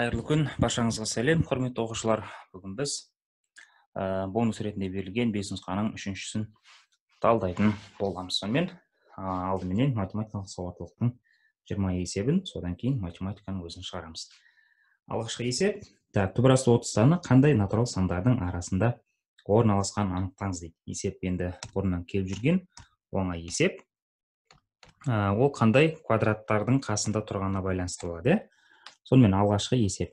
қайырлы күн баршаңызға сәлем құрметті оқушылар бүгін біз ә, бонус ретінде берілген бес нұсқаның үшіншісін талдайтын боламыз сонымен ә, алдыменен математикалық сауаттылықтың жиырма есебін содан кейін математиканың өзін шығарамыз алғашқы есеп так түбір асты отыз саны қандай натурал сандардың арасында орналасқанын анықтаңыз дейді есеп енді бұрыннан келіп жүрген оңай есеп ол қандай квадраттардың қасында тұрғанына байланысты болады иә сонымен алғашқы есеп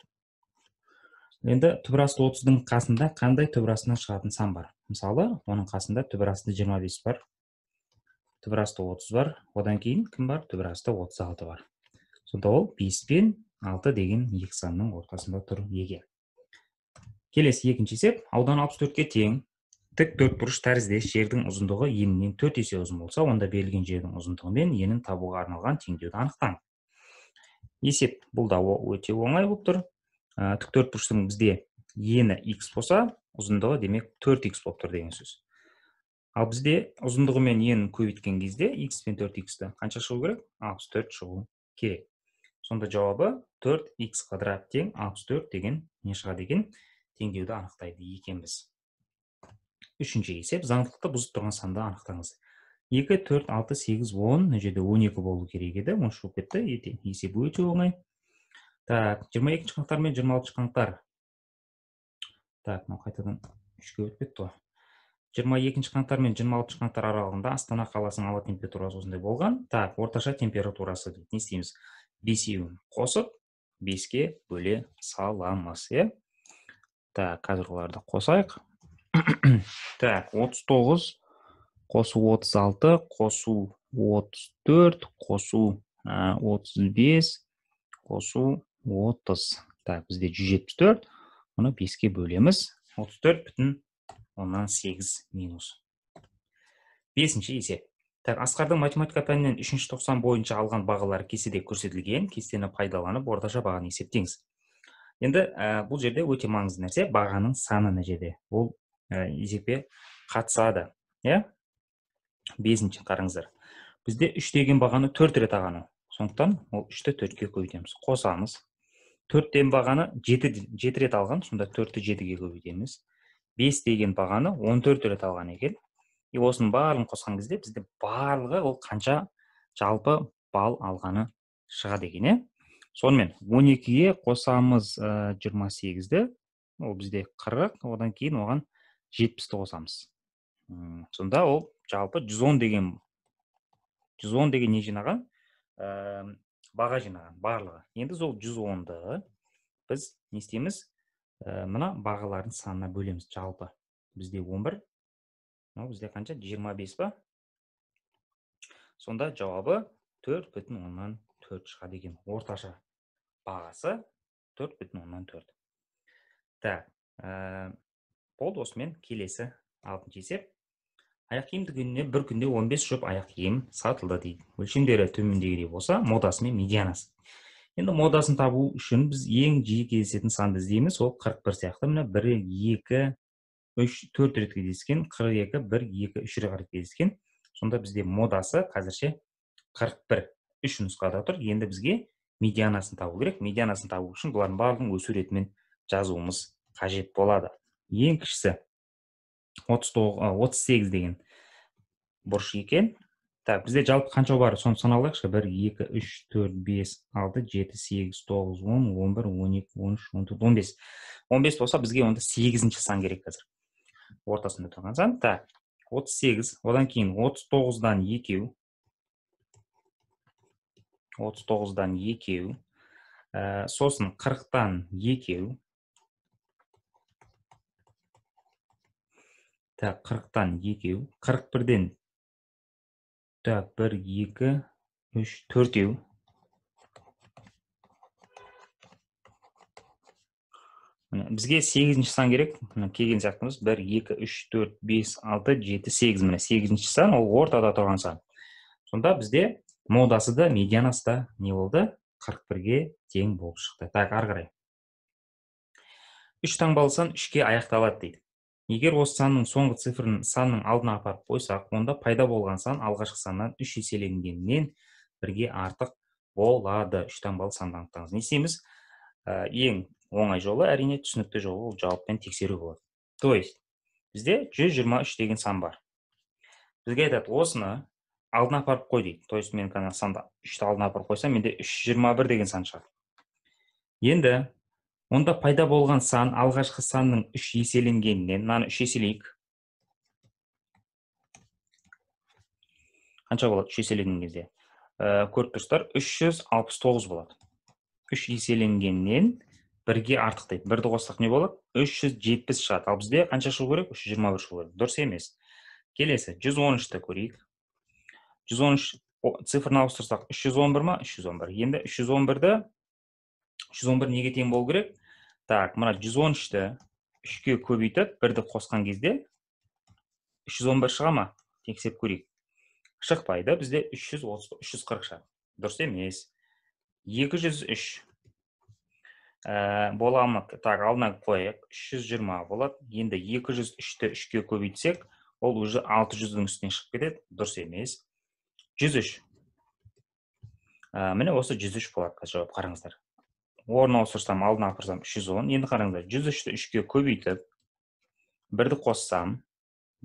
енді түбір асты отыздың қасында қандай түбір астынан шығатын сан бар мысалы оның қасында түбір асты жиырма бес бар түбір асты отыз бар одан кейін кім бар түбір асты отыз алты бар сонда ол бес пен алты деген екі санның ортасында тұр егер келесі екінші есеп аудан алпыс төртке тең тік төртбұрыш тәріздес жердің ұзындығы енінен төрт есе ұзын болса онда берілген жердің ұзындығы мен енін табуға арналған теңдеуді анықтаң есеп бұл да өте оңай болып тұр ә, тік төртбұрыштың бізде ені x болса ұзындығы демек 4x болып тұр деген сөз ал бізде ұзындығы мен енін көбейткен кезде x пен 4x-ті қанша шығу керек 64 шығу керек сонда жауабы 4x квадрат тең 64 деген не шығады екен теңдеуді анықтайды екенбіз үшінші есеп заңдылықты бұзып тұрған санды анықтаңыз 2, 4, 6, 8, 10, мына 12 болу керек еді. Оны шығып кетті. Ете есеп өте оңай. Так, 22-ші қаңтар мен 26-ші қаңтар. Так, мына қайтадан үшке өтіп кетті ғой. 22-ші қаңтар мен 26-ші қаңтар аралығында Астана қаласының ауа температурасы осындай болған. Так, орташа температурасы дейді. Не істейміз? 5-ін қосып, 5-ке бөле саламыз, иә? Так, қазір оларды қосайық. Так, 39 қосу 36 қосу 34 қосу 35 қосу 30 так бізде 174 мұны 5-ке бөлеміз 34 бүтін оннан сегіз минус бесінші есеп так асқардың математика пәнінен үшінші 90 бойынша алған бағалары кестеде көрсетілген кестені пайдаланып орташа бағаны есептеңіз енді бұл жерде өте маңызды нәрсе бағаның саны мына жерде ол ә, есепке қатысады иә бесінші қараңыздар бізде үш деген бағаны төрт рет ағаны сондықтан ол үшті төртке көбейтеміз қосамыз төрт деген бағаны жеті жеті рет алған сонда төртті жетіге көбейтеміз бес деген бағаны он төрт рет алған екен и осының барлығын қосқан кезде бізде барлығы ол қанша жалпы балл алғаны шығады екен иә сонымен он екіге қосамыз э, жиырма сегізді ол бізде қырық одан кейін оған жетпісті қосамыз сонда ол жалпы 110 деген 110 деген не жинаған ә, баға жинаған барлығы енді сол 110 ды біз не істейміз ә, мына бағалардың санына бөлеміз жалпы бізде 11 мынау бізде қанша 25 па сонда жауабы төрт бүтін оннан төрт шығады екен орташа бағасы төрт бүтін оннан төрт так ә, болды осымен келесі алтыншы есеп аяқ киім дүкеніне бір күнде 15 жұп аяқ киім сатылды дейді өлшемдері төмендегідей болса модасы мен медианасы енді модасын табу үшін біз ең жиі кездесетін санды іздейміз ол 41 сияқты міне бір екі үш төрт рет кездескен қырық екі бір екі үш рет кездескен сонда бізде модасы қазірше 41 үш нұсқада тұр енді бізге медианасын табу керек медианасын табу үшін бұлардың барлығын өсу ретімен жазуымыз қажет болады ең кішісі 38 деген бұрыш екен. Так, бізде жалпы қаншау бар? Соны саналайықшы. 1 2 3 4 5 6 7 8 9 10 11 12 13 14 15. 15 болса, бізге онда 8-ші сан керек қазір. Ортасында тұрған сан. Так, 38. Одан кейін 39-дан екеу. 39-дан екеу. А, э, сосын 40-тан екеу. Так, 40-тан 2 41-ден так, 1, 2, 3, 4 ю. Бізге 8-ші сан керек, кеген сақтымыз. 1, 2, 3, 4, 5, 6, 7, 8 мін. 8-ші сан, ол ортада тұрған сан. Сонда бізде модасы да, медианасы да не олды? 41-ге тең болып шықты. Так, арғырай. 3 таң балысан 3-ке аяқталады дейді егер осы санның соңғы цифрын санның алдына апарып қойсақ онда пайда болған сан алғашқы саннан үш еселенгеннен бірге артық болады үш таңбалы санды анықтаңыз не істейміз ә, ең оңай жолы әрине түсінікті жолы ол жауаппен тексеру болады то есть бізде 123 деген сан бар бізге айтады осыны алдына апарып қой дейді то есть мен ана санды үшті алдына апарып қойсам менде үш деген сан шығады енді Онда пайда болған сан алғашқы санның үш еселенгенінен, мынаны үш еселейік. Қанша болады үш еселенген кезде? Э, көріп тұрсыздар, 369 болады. Үш еселенгеннен бірге артық дейді. Бірді қоссақ не болады? 370 шығады. Ал бізде қанша шығу керек? 321 шығы көрек. Дұрыс емес. Келесі, 113-ті көрейік. 113 цифрын ауыстырсақ, 311 ма? 311. Енді 311-ді 311 неге тең болу керек так мына 113-ті 3-ке көбейтіп бірді қосқан кезде 311 шыға ма тексеріп көрейік шықпайды бізде 330 340 шығады дұрыс емес 203 ә, бола ма так алдына қояйық 320 болады енді 203-ті 3-ке көбейтсек ол уже 600-дің үстінен шығып кетеді дұрыс емес 103 ә, міне осы 103 болады жауап қараңыздар орын ауыстырсам алдына апарсам үш жүз он енді қараңыздар жүз үшті үшке көбейтіп бірді қоссам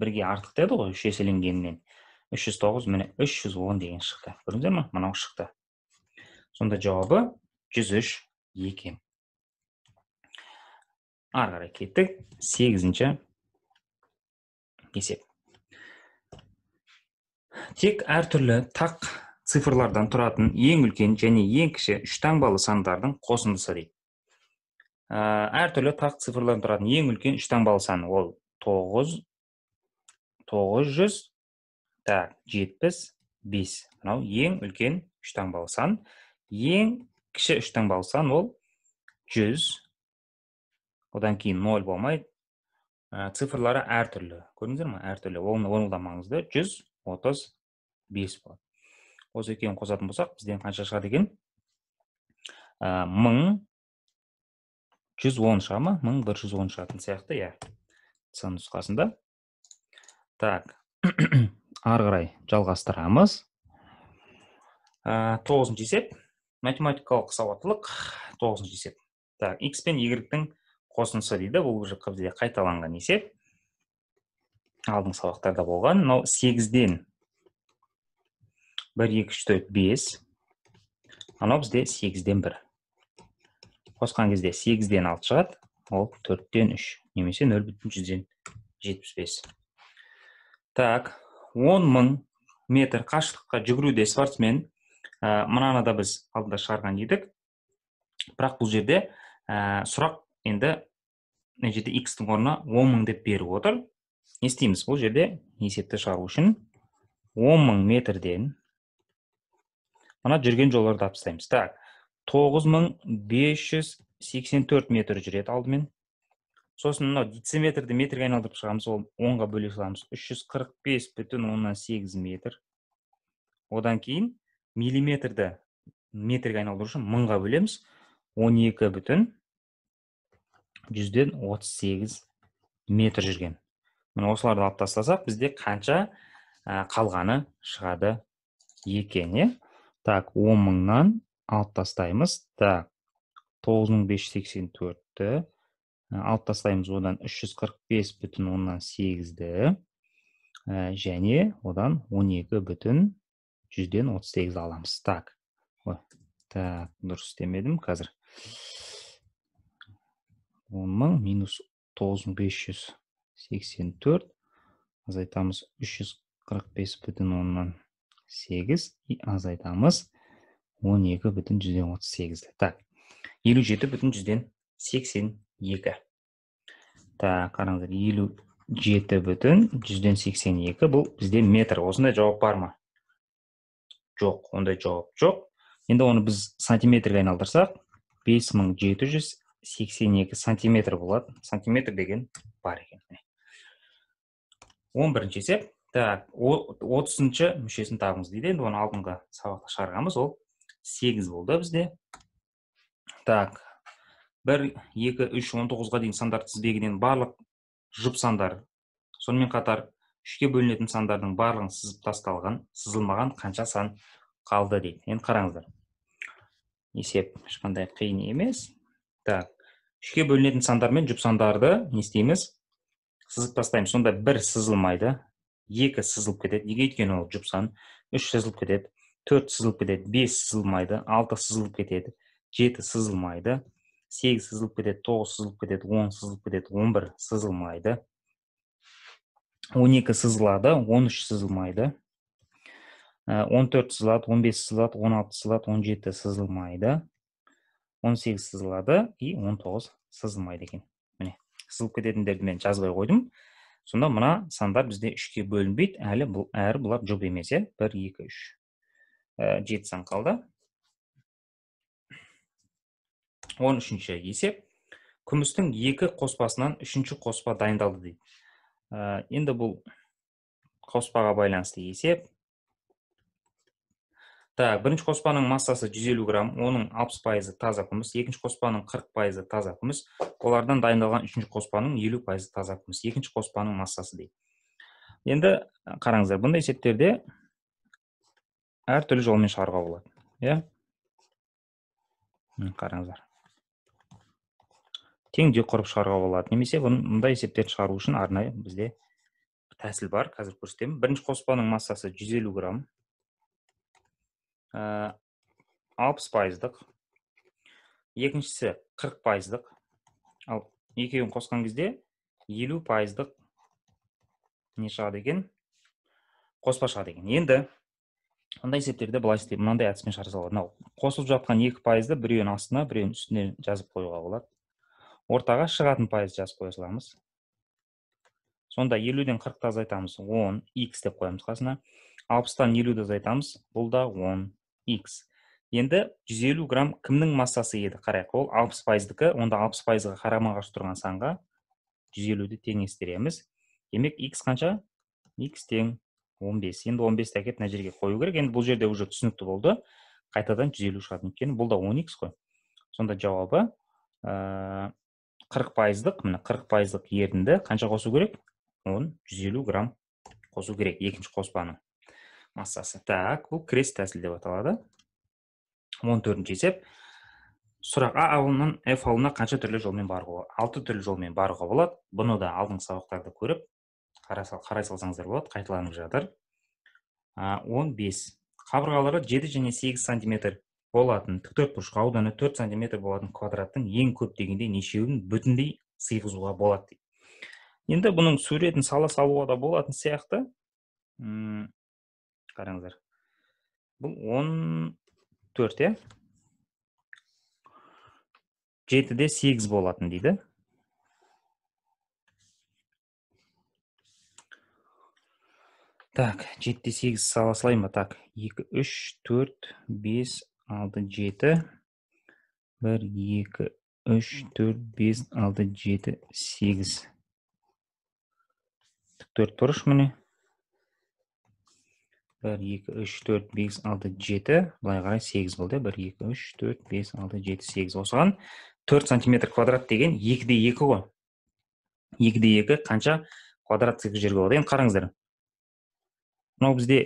бірге артық деді ғой үш еселенгеннен үш жүз тоғыз міне үш жүз он деген шықты көрдіңіздер ма мынау шықты сонда жауабы жүз үш екен ары қарай кеттік сегізінші есеп тек әртүрлі тақ цифрлардан тұратын ең үлкен және ең кіші үш таңбалы сандардың қосындысы дейді ә, әртүрлі тақ цифрлардан тұратын ең үлкен үш таңбалы сан ол тоғыз тоғыз жүз так жетпіс бес мынау ең үлкен үш таңбалы сан ең кіші үш таңбалы сан ол жүз одан кейін ноль болмайды ә, цифрлары әртүрлі көрдіңіздер ма әртүрлі оны да маңызды жүз отыз бес болады осы екеуін қосатын болсақ бізден қанша шығады екен ә, мың жүз он шыға ма мың бір жүз он шығатын сияқты иә с нұсқасында так ары қарай жалғастырамыз ә, тоғызыншы есеп математикалық сауаттылық тоғызыншы есеп так x пен y қосындысы дейді бұл уже бізде қайталанған есеп алдыңғы сабақтарда болған мынау сегізден 1, 2, 3, 4, 5. Ано бізде 8-ден 1. Қосқан кезде 8-ден 6 шығат, ол 4-ден 3, немесе 0,5-ден 75. Так, 10,000 метр қашылыққа жүгіру де сварцмен, мұнаны да біз алында шығарған едік. Бірақ бұл жерде e, сұрақ енді нәжеті x-тің орына 10 деп беріп отыр. Естейміз бұл жерде есепті шығару үшін. 10,000 метрден, мына жүрген жолдарды алып тастаймыз так тоғыз метр жүреді алдымен сосын мынау дециметрді метрге айналдырып шығамыз ол онға бөле саламыз үш жүз қырық бес бүтін оннан сегіз метр одан кейін миллиметрді метрге айналдыру үшін мыңға бөлеміз он екі бүтін жүзден отыз сегіз метр жүрген міне осыларды алып тастасақ бізде қанша қалғаны шығады екен иә так он мыңнан алып тастаймыз так тоғыз мың бес жүз сексен төртті э, алып тастаймыз одан үш жүз қырық бес бүтін оннан сегізді э, және одан он екі бүтін жүзден отыз сегіз аламыз так ой так дұрыс істемедім қазір он мың минус тоғыз мың бес жүз сексен төрт азайтамыз үш жүз қырық бес бүтін оннан 8, и азайтамыз он екі бүтін жүзден отыз так елу жеті бүтін жүзден сексен екі так қараңыздар елу жеті бүтін жүзден сексен екі бұл бізде метр осында жауап бар ма жоқ ондай жауап жоқ енді оны біз сантиметрге айналдырсақ бес екі сантиметр болады сантиметр деген бар екен он бірінші есеп так отызыншы мүшесін табыңыз дейді енді оны алдыңғы сабақта шығарғанбыз ол сегіз болды бізде так бір екі үш он тоғызға дейін сандар тізбегінен барлық жұп сандар сонымен қатар үшке бөлінетін сандардың барлығын сызып тасталған сызылмаған қанша сан қалды дейді енді қараңыздар есеп ешқандай қиын емес так үшке бөлінетін сандар мен жұп сандарды не істейміз сызып тастаймыз сонда бір сызылмайды екі сызылып кетеді неге өйткені ол жұпсан үш сызылып кетеді төрт сызылып кетеді бес сызылмайды алты сызылып кетеді жеті сызылмайды сегіз сызылып кетеді тоғыз сызылып кетеді он сызылып кетеді он бір сызылмайды он екі сызылады он үш сызылмайды ә, он төрт сызылады он бес сызылады он алты сызылады он жеті сызылмайды он сегіз сызылады и он тоғыз сызылмайды екен міне сызылып кететіндерді мен жазбай қойдым сонда мына сандар бізде үшке бөлінбейді әлі бұл әрі бұлар жұп емес иә бір екі үш ә, жеті сан қалды он үшінші есеп күмістің екі қоспасынан үшінші қоспа дайындалды дейді ә, енді бұл қоспаға байланысты есеп так бірінші қоспаның массасы 150 грамм оның 60 пайызы таза күміс екінші қоспаның 40 пайызы таза күміс олардан дайындалған үшінші қоспаның 50 пайызы таза күміс екінші қоспаның массасы дейді енді қараңыздар бұндай есептерде әртүрлі жолмен шығаруға болады иә қараңыздар теңдеу құрып шығаруға болады немесе мұндай есептерді шығару үшін арнайы бізде тәсіл бар қазір көрсетемін бірінші қоспаның массасы 150 грамм Э, алпыс пайыздық екіншісі қырық пайыздық ал екеуін қосқан кезде елу пайыздық не шығады екен қоспа шығады екен енді ондай есептерді былай істеп мынандай әдіспен шығарса болады мынау қосылып жатқан екі пайызды біреуінің астына біреуінің үстіне жазып қоюға болады ортаға шығатын пайызды жазып қоя саламыз сонда елуден қырықты азайтамыз он икс деп қоямыз қасына алпыстан елуді азайтамыз бұл да он x енді 150 грамм кімнің массасы еді қарайық ол 60 пайыздікі онда 60 пайызға қарама қарсы тұрған санға 150-ді теңестіреміз демек x қанша x тең 15 енді 15-ті әкеліп мына жерге қою керек енді бұл жерде уже түсінікті болды қайтадан 150 шығады өйткені бұл да 10x қой сонда жауабы 40 пайыздық міне қырық пайыздық ерінді қанша қосу керек он жүз грамм қосу керек екінші қоспаны массасы так бұл крест тәсілі деп аталады 14 төртінші есеп сұрақ а ауылының ф ауылына қанша түрлі жолмен баруға болады алты түрлі жолмен баруға болады бұны да алдыңғы сабақтарды көріп қарай салсаңыздар болады қайталанып жатыр он бес қабырғалары жеті және сегіз сантиметр болатын тікбұрышқа ауданы төрт сантиметр болатын квадраттың ең көп дегенде нешеуін бүтіндей сыйғызуға болады дейді енді бұның суретін сала салуға да болатын сияқты қараңыздар бұл он төрт иә жетіде сегіз болатын дейді так жетіде сегіз сала салайын ба так екі үш төрт бес алты жеті бір екі үш төрт бес алты жеті сегіз төрт бұрыш міне бір екі үш төрт бес алты жеті былай қарай сегіз болды бір екі үш төрт бес алты жеті сегіз осыған төрт сантиметр квадрат деген екі де екі ғой екі де екі қанша квадрат жерге болады енді қараңыздар мынау бізде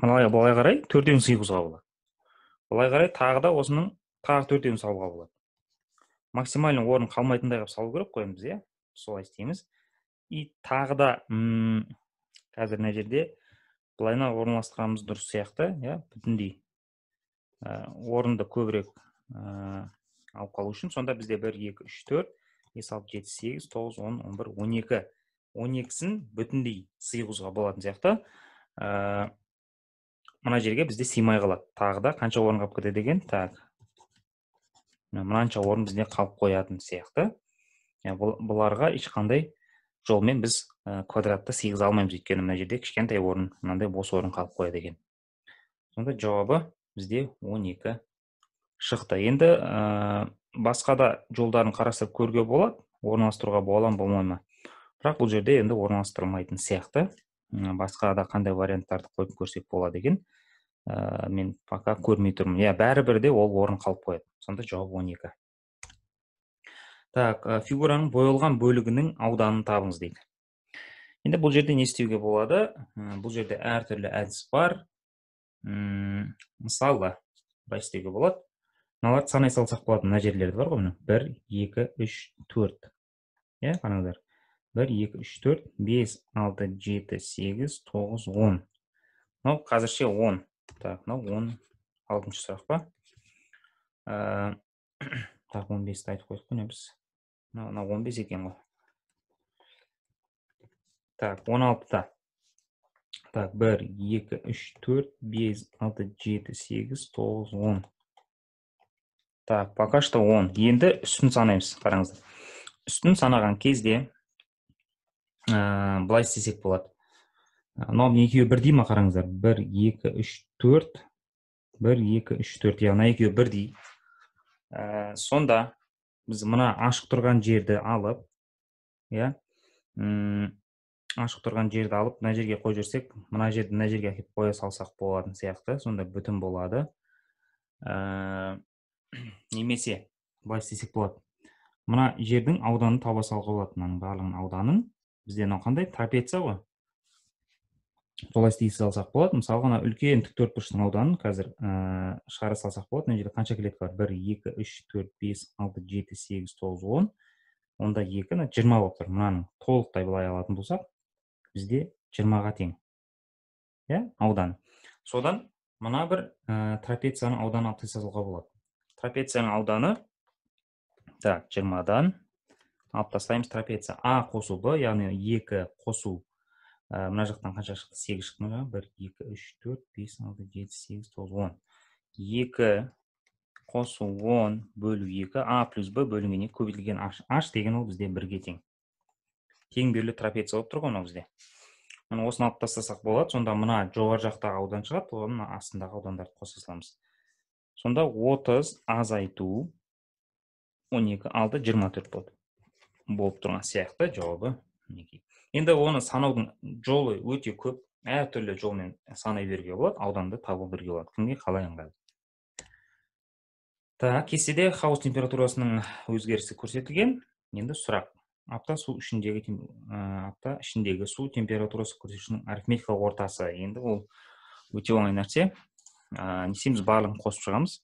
мыналай былай қарай төртеуін сыйғызуға болады былай қарай тағы да осының тағы төртеуін салуға болады максимальный орын қалмайтындай қылып салу керек қой енді біз иә солай істейміз и тағы да қазір мына жерде былайынан орналастырғанымыз дұрыс сияқты иә бүтіндей э, орынды көбірек ә, алып қалу үшін сонда бізде 1, 2, 3, 4, 5, 6, 7, 8, 9, 10, 11, 12. 12-сін бүтіндей сыйғызуға болатын сияқты ә, мына жерге бізде сыймай қалады тағы қанша орын қалып кетеді екен так мынанша орын бізде қалып қоятын сияқты бұл, бұларға ешқандай жолмен біз э, квадратты сыйғыза алмаймыз өйткені мына жерде кішкентай орын мынандай бос орын қалып қояды екен сонда жауабы бізде 12 шықты енді ә, басқа да жолдарын қарастырып көрге болады орналастыруға бола ма болмай ма бірақ бұл жерде енді орналастырылмайтын сияқты басқа да қандай варианттарды қойып көрсек болады екен ә, мен пока көрмей тұрмын иә бәрібір де ол орын қалып қояды сонда жауап 12 Так, э, фигураның бойылған бөлігінің ауданын табыңыз дейді. Енді бұл жерде не істеуге болады? Бұл жерде әртүрлі әдіс бар. Мысалы, бай істеуге болады. Налат санай салсақ болады, мұна жерлерді бар қоймын? 1, 2, 3, 4. Қанағыдар, 1, 2, 3, 4, 5, 6, 7, 8, 9, 10. Мұл қазірше 10. Так, мұл 10, 6-шы сұрақ ба? Так, 15-ті айтып қойдық қой біз? мынау он бес екен ғой так он алтыда так бір екі үш төрт бес алты жеті сегіз тоғыз он так пока что он енді үстін санаймыз қараңыздар үстін санаған кезде ә, былай істесек болады э, мынау екеуі бірдей ма қараңыздар бір екі үш төрт бір екі үш төрт яғни екеуі бірдей э, сонда біз мына ашық тұрған жерді алып иә ашық тұрған жерді алып мына жерге қойып жіберсек мына жерді мына жерге әкеліп қоя салсақ болатын сияқты сонда бүтін болады ә, немесе былай істесек болады мына жердің ауданын таба салуға болады мынаның барлығының ауданын бізде мынау қандай трапеция ғой солай істей салсақ болады мысалы ана үлкен тікбұрыштың ауданын қазір ә, э, шығара салсақ болады мына жерде қанша клетка бар бір екі үш төрт бес алты жеті сегіз тоғыз он онда екі мына жиырма болып тұр мынаның толықтай былай алатын болсақ бізде жиырмаға тең иә аудан содан мына бір ә, трапецияның ауданын алып тастауға болады трапецияның ауданы так жиырмадан алып тастаймыз трапеция а қосу б яғни екі қосу Э, мына жақтан қанша шықты сегіз шықты ма бір екі үш төрт бес алты жеті сегіз тоғыз он екі қосу он бөлу екі а плюс б екі көбейтілген аш аш деген ол бізде бірге тең тең берілу трапеция болып тұр ғой мынау бізде міне осыны алып тастасақ болады сонда мына жоғары жақтағы аудан шығады оның астындағы аудандарды қоса саламыз сонда отыз азайту он екі алты жиырма төрт болды болып тұрған сияқты жауабы мінекей енді оны санаудың жолы өте көп әртүрлі жолмен санай беруге болады ауданды табу беруге болады кімге қалай ыңғайлы так кестеде хаус температурасының өзгерісі көрсетілген енді сұрақ апта су ішіндегі апта ішіндегі су температурасы көрсеткішінің арифметикалық ортасы енді ол өте оңай нәрсе ә, не істейміз барлығын қосып шығамыз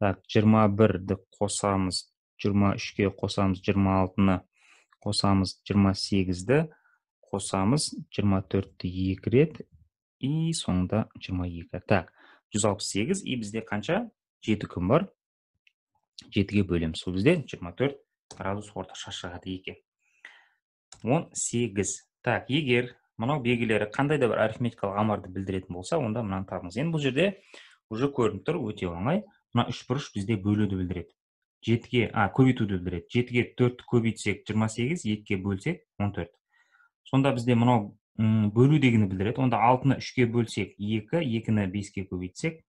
так жиырма бірді қосамыз жиырма үшке қосамыз жиырма алтыны қосамыз жиырма сегізді қосамыз 24-ті екі рет и соңында 22 так 168 и бізде қанша 7 күн бар 7-ге бөлеміз сол бізде 24 градус орташа шығады екен 18 так егер мынау белгілері қандай да бір арифметикалық амарды білдіретін болса онда мынаны табыңыз енді бұл жерде уже көрініп тұр өте оңай мына бұрыш бізде бөлуді білдіреді жетіге а көбейтуді білдіреді жетіге төртті көбейтсек жиырма сегіз екіге бөлсек он сонда бізде мынау бөлу дегені білдіреді онда алтыны үшке бөлсек екі екіні беске көбейтсек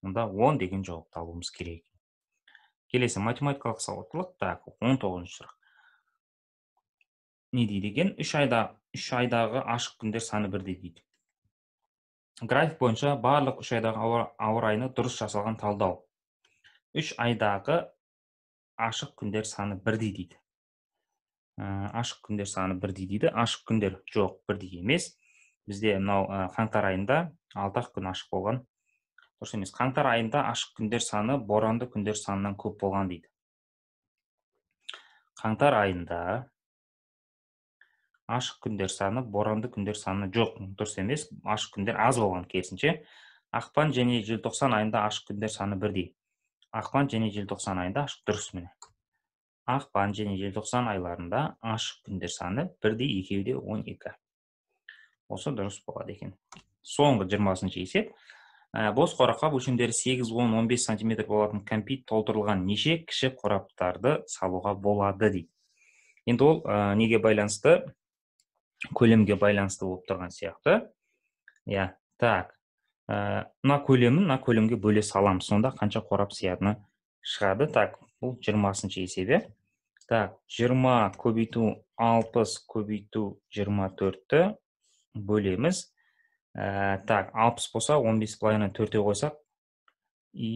онда он деген жауапты алуымыз керек келесі математикалық сауаттылық так он тоғызыншы сұрақ не дейді екен үш айда үш айдағы ашық күндер саны бірдей дейді график бойынша барлық үш айдағы ауа райына дұрыс жасалған талдау үш айдағы ашық күндер саны бірдей дейді Э, ашық күндер саны бірдей дейді ашық күндер жоқ бірдей емес бізде мынау э, қаңтар айында алты ақ күн ашық болған дұрыс емес қаңтар айында ашық күндер саны боранды күндер санынан көп болған дейді қаңтар айында ашық күндер саны боранды күндер саны жоқ дұрыс емес ашық күндер аз болған керісінше ақпан және желтоқсан айында ашық күндер саны бірдей ақпан және желтоқсан айында ашық дұрыс міне ақпан және желтоқсан айларында ашық күндер саны бірде екеуде он екі осы дұрыс болады екен соңғы жиырмасыншы есеп ә, бос қорапқа өлшемдері сегіз он он бес сантиметр болатын кәмпит толтырылған неше кіші қораптарды салуға болады дейді енді ол ә, неге байланысты көлемге байланысты болып тұрған сияқты иә так ә, мына ә, көлемін мына көлемге бөле саламыз сонда қанша қорап сиятыны шығады так бұл жиырмасыншы есеп иә так жиырма көбейту алпыс көбейту жиырма төртті бөлеміз ә, так алпыс болса он бес половина төртеу қойсақ и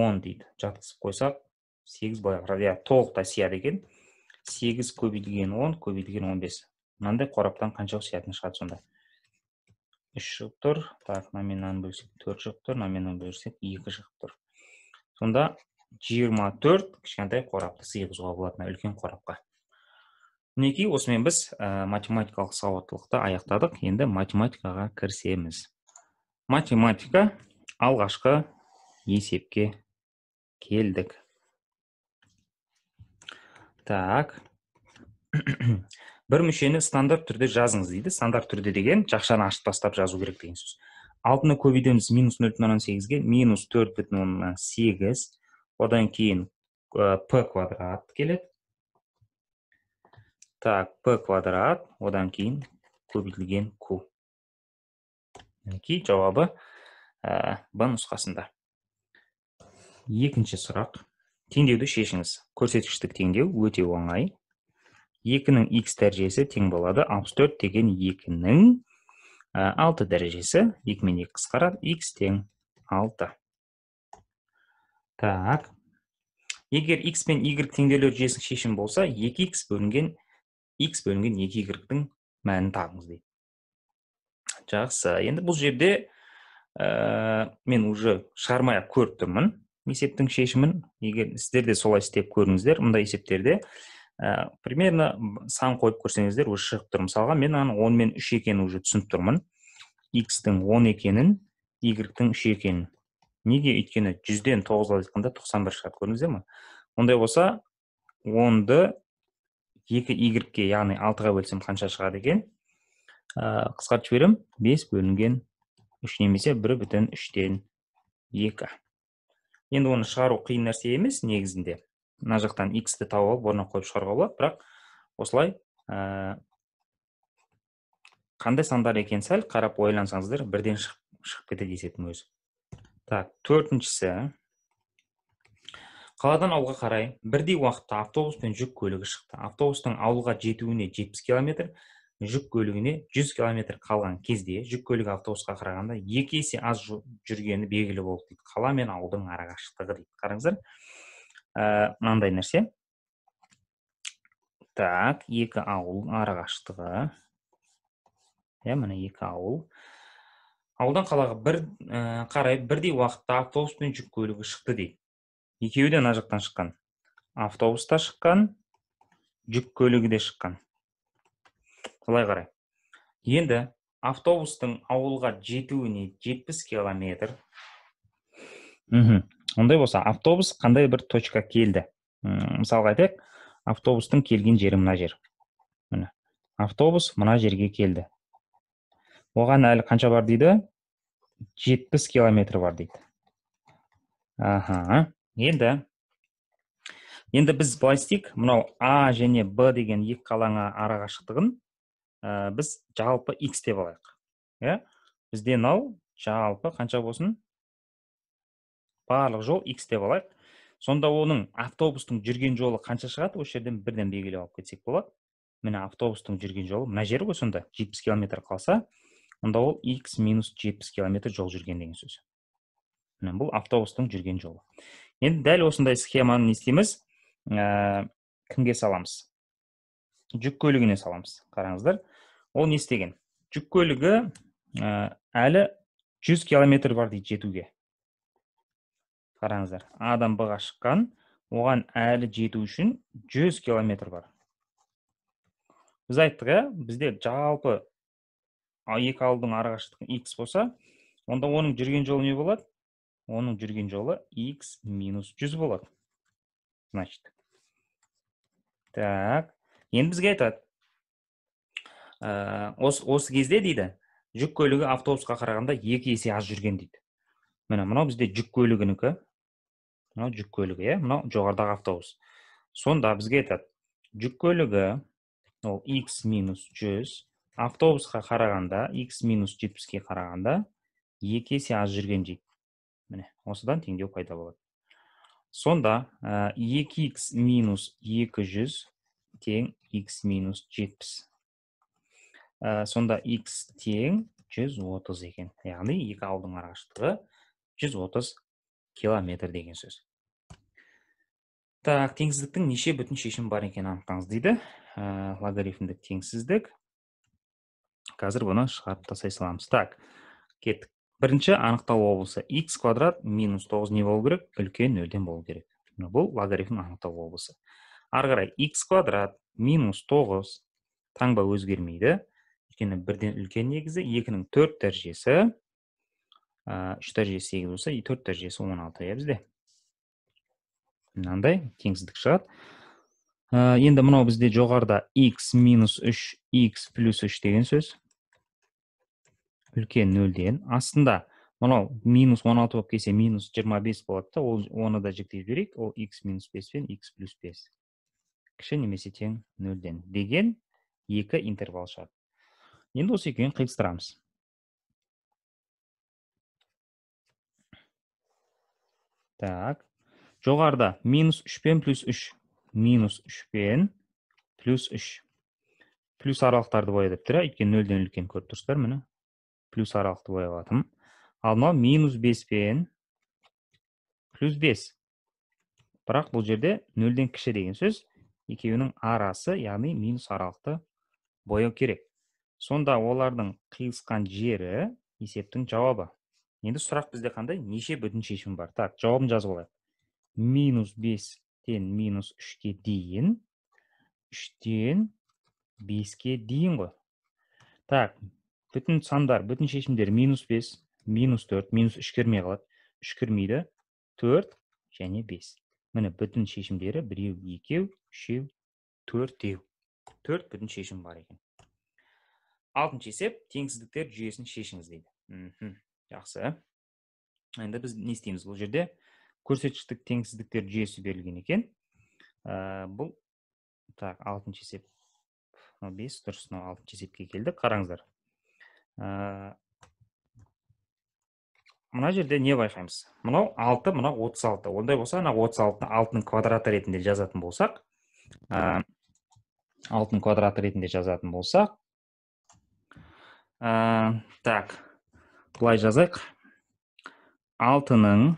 он дейді жатқызып қойсақ сегіз былай қарады иә толықтай сияды екен сегіз көбейтілген он көбейтілген он бес мынандай қораптан қанша сиятын шығады сонда үш шығып тұр так номинаны бөлсек төрт шығып тұр номинаны бөлсек екі шығып тұр сонда 24 кішкентай қорапты сыйғызуға болады үлкен қорапқа мінекей осымен біз математикалық сауаттылықты аяқтадық енді математикаға кірісеміз математика алғашқы есепке келдік так бір мүшені стандарт түрде жазыңыз дейді стандарт түрде деген жақшаны ашып тастап жазу керек деген сөз алтыны көбейтеміз минус нөл бүтін оннан минус төрт бүтін оннан сегіз одан кейін P э, п квадрат келеді так P квадрат одан кейін көбейтілген q мінекей жауабы ә, б нұсқасында екінші сұрақ теңдеуді шешіңіз көрсеткіштік теңдеу өте оңай екінің X дәрежесі тең болады 64 деген екінің 6 э, дәрежесі 2 мен екі қысқарады x тең 6. так егер x пен y теңдеулер жесің шешім болса 2x бөлінген x бөлінген 2 y тің мәнін табыңыз дейді жақсы енді бұл жерде э, мен ұжы шармая көрттірмін есептің шешімін егер сіздер де солай істеп көріңіздер мұнда есептерде ә, примерно сан қойып көрсеңіздер уже шығып тұр мысалға мен аның он мен үш екенін уже түсініп тұрмын икстің он екенін y үш екенін неге өйткені жүзден тоғызға айтқанда тоқсан бір шығады көрдіңіздер ма ондай болса онды екі игрекке яғни алтыға бөлсем қанша шығады екен ә, қысқартып жіберемін бес бөлінген үш немесе бір бүтін үштен екі енді оны шығару қиын нәрсе емес негізінде мына жақтан x тауып алып орнына қойып шығаруға болады бірақ осылай ә, қандай сандар екенін сәл қарап ойлансаңыздар бірден шығып, шығып кетеді есептің өзі так төртіншісі қаладан ауылға қарай бірдей уақытта автобус пен жүк көлігі шықты автобустың ауылға жетуіне 70 километр жүк көлігіне 100 километр қалған кезде жүк көлігі автобусқа қарағанда екі есе аз жүргені белгілі болды дейді қала мен ауылдың арақашықтығы дейді қараңыздар ә, мынандай нәрсе так екі ауыл арақашықтығы иә міне екі ауыл ауылдан қалаға бір ә, қарай бірдей уақытта автобус пен жүк көлігі шықты дейді екеуі де мына жақтан шыққан автобус та шыққан жүк көлігі де шыққан былай қарай енді автобустың ауылға жетуіне 70 километр мхм ондай болса автобус қандай бір точка келді мысалға айтайық автобустың келген жері мына жер міне автобус мына жерге келді оған әлі қанша бар дейді 70 километр бар дейді аха енді енді біз былай істейік мынау а және б деген екі қалаңа арақашықтығын ә, біз жалпы x деп алайық иә бізде мынау жалпы қанша болсын барлық жол x деп алайық сонда оның автобустың жүрген жолы қанша шығады осы жерден бірден белгілеп алып кетсек болады міне автобустың жүрген жолы мына жер ғой сонда 70 километр қалса онда ол x минус жетпіс километр жол жүрген деген сөз міне бұл автобустың жүрген жолы енді дәл осындай схеманы не істейміз ә, кімге саламыз жүк көлігіне саламыз қараңыздар ол не істеген жүк көлігі ә, әлі 100 километр бар дейді жетуге қараңыздар адам б шыққан оған әлі жету үшін 100 километр бар біз айттық иә бізде жалпы екі ауылдың арақашықтығы x болса онда оның жүрген жолы не болады оның жүрген жолы x минус 100 болады значит так енді бізге айтады э, осы, осы кезде дейді жүк көлігі автобусқа қарағанда екі есе аз жүрген дейді міне мынау бізде жүк көлігінікі мынау жүк көлігі иә мынау жоғарыдағы автобус сонда бізге айтады жүк көлігі ол x минус жүз автобусқа қарағанда x минус жетпіске қарағанда екі есе аз жүрген дейді міне осыдан теңдеу пайда болады сонда екі x минус екі жүз тең x минус жетпіс сонда x тең жүз отыз екен яғни екі ауылдың арақашықтығы жүз отыз километр деген сөз так теңсіздіктің неше бүтін шешімі бар екенін анықтаңыз дейді ә, э, логарифмдік теңсіздік қазір бұны шығарып тастай саламыз так кеттік бірінші анықтау облысы x квадрат минус тоғыз не болу керек үлкен нөлден болу керек бұл логарифм анықтау облысы ары қарай x квадрат минус тоғыз таңба өзгермейді өйткені бірден үлкен негізі екінің төрт дәрежесі үш дәрежесі сегіз болса и төрт дәрежесі он алты иә бізде мынандай теңсіздік шығады енді мынау бізде жоғарыда x минус үш x плюс үш деген сөз үлкен нөлден астында мынау минус он алты болып келсе минус жиырма бес болады да ол оны да жіктеп жіберейік ол x минус бес пен x плюс бес кіші немесе тең нөлден деген екі интервал шығады енді осы екеуін қиыстырамыз так жоғарда минус үш пен плюс үш минус үшпен пен плюс үш плюс аралықтарды боя деп тұр иә өйткені нөлден үлкен көріп тұрсыздар міне плюс аралықты бояп жатырмын ал мынау минус бес пен плюс бес бірақ бұл жерде нөлден кіші деген сөз екеуінің арасы яғни минус аралықты бояу керек сонда олардың қиылысқан жері есептің жауабы енді сұрақ бізде қандай неше бүтін шешім бар так жауабын жазып алайық минус бестен минус үшке дейін үштен беске дейін ғой так бүтін сандар бүтін шешімдер минус бес минус төрт минус үш кірмей қалады үш кірмейді төрт және бес міне бүтін шешімдері біреу екеу үшеу төртеу төрт бүтін шешім бар екен алтыншы есеп теңсіздіктер жүйесін шешіңіз дейді жақсы енді біз не істейміз бұл жерде көрсеткіштік теңсіздіктер жүйесі берілген екен ә, бұл так алтыншы есеп мынау бес дұрыс мынау алтыншы есепке келдік қараңыздар ә, мына жерде не байқаймыз мынау алты мынау отыз алты ондай болса анау отыз алтыны алтының квадраты ретінде жазатын болсақ ә, э, алтының квадраты ретінде жазатын болсақ ә, так былай жазайық алтының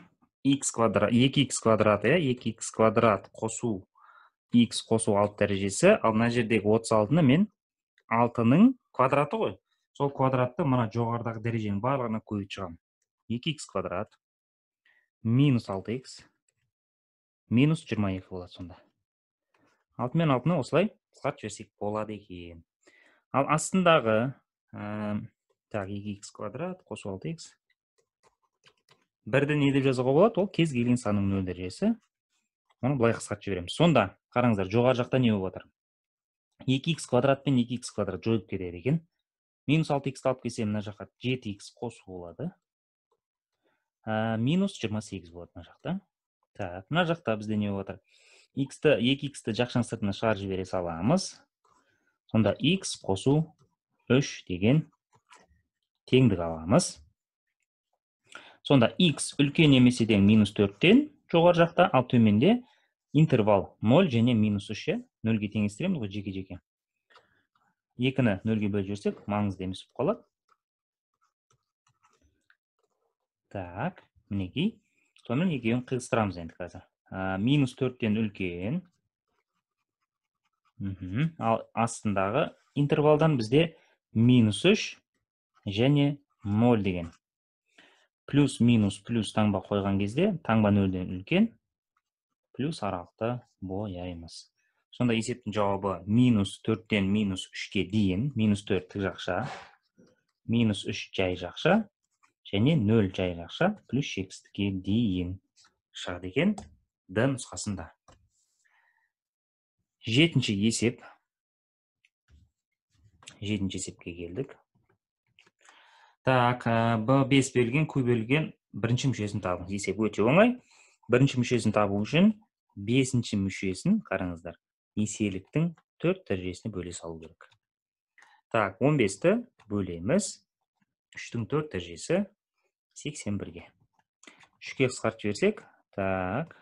x квадрат екі x квадрат иә екі x квадрат қосу x қосу алты дәрежесі ал мына жердегі отыз алтыны мен алтының квадраты ғой сол квадратты мына жоғарыдағы дәреженің барлығына көбейтіп шығамын екі x квадрат минус алты x минус жиырма екі болады сонда алты мен алтыны осылай қысқартып жіберсек болады екен ал астындағы тағы 2 x квадрат қосу 6 x бірді не деп жазуға болады ол кез келген саның нөл дәрежесі оны былай қысқартып жібереміз сонда қараңыздар жоғар жақта не болып 2 x квадрат пен 2 x квадрат жойылып кетеді екен минус 6 x талып кесе, мына жаққа 7 x қосу болады минус 28 болады мына жақта так мына жақта бізде не болып x-ті 2x-ті жақшан сыртына шығарып жібере аламыз. сонда x 3 деген теңдік аламыз сонда x үлкен немесе тең минус төрттен жоғары жақта ал төменде интервал 0 және минус үш иә нөлге теңестіреміз ғой жеке жеке екіні нөлге бөліп жіберсек маңызды емес болып қалады так мінекей сонымен екеуін қиғыстырамыз енді қазір Минус минус төрттен үлкен ал астындағы интервалдан бізде минус үш және мол деген плюс минус плюс таңба қойған кезде таңба нөлден үлкен плюс аралықты бояймыз сонда есептің жауабы минус төрттен минус үшке дейін минус төрт тік жақша минус үш жай жақша және нөл жай жақша плюс жетпістікке дейін шығады екен д нұсқасында жетінші есеп жетінші есепке келдік так б бес берілген q 1 бірінші мүшесін табыңыз есеп өте оңай бірінші мүшесін табу үшін 5-ші мүшесін қараңыздар еселіктің 4 дәрежесіне бөле салу керек так 15-ті бөлеміз 3-тің 4 дәрежесі 81-ге үшке қысқарты жіберсек так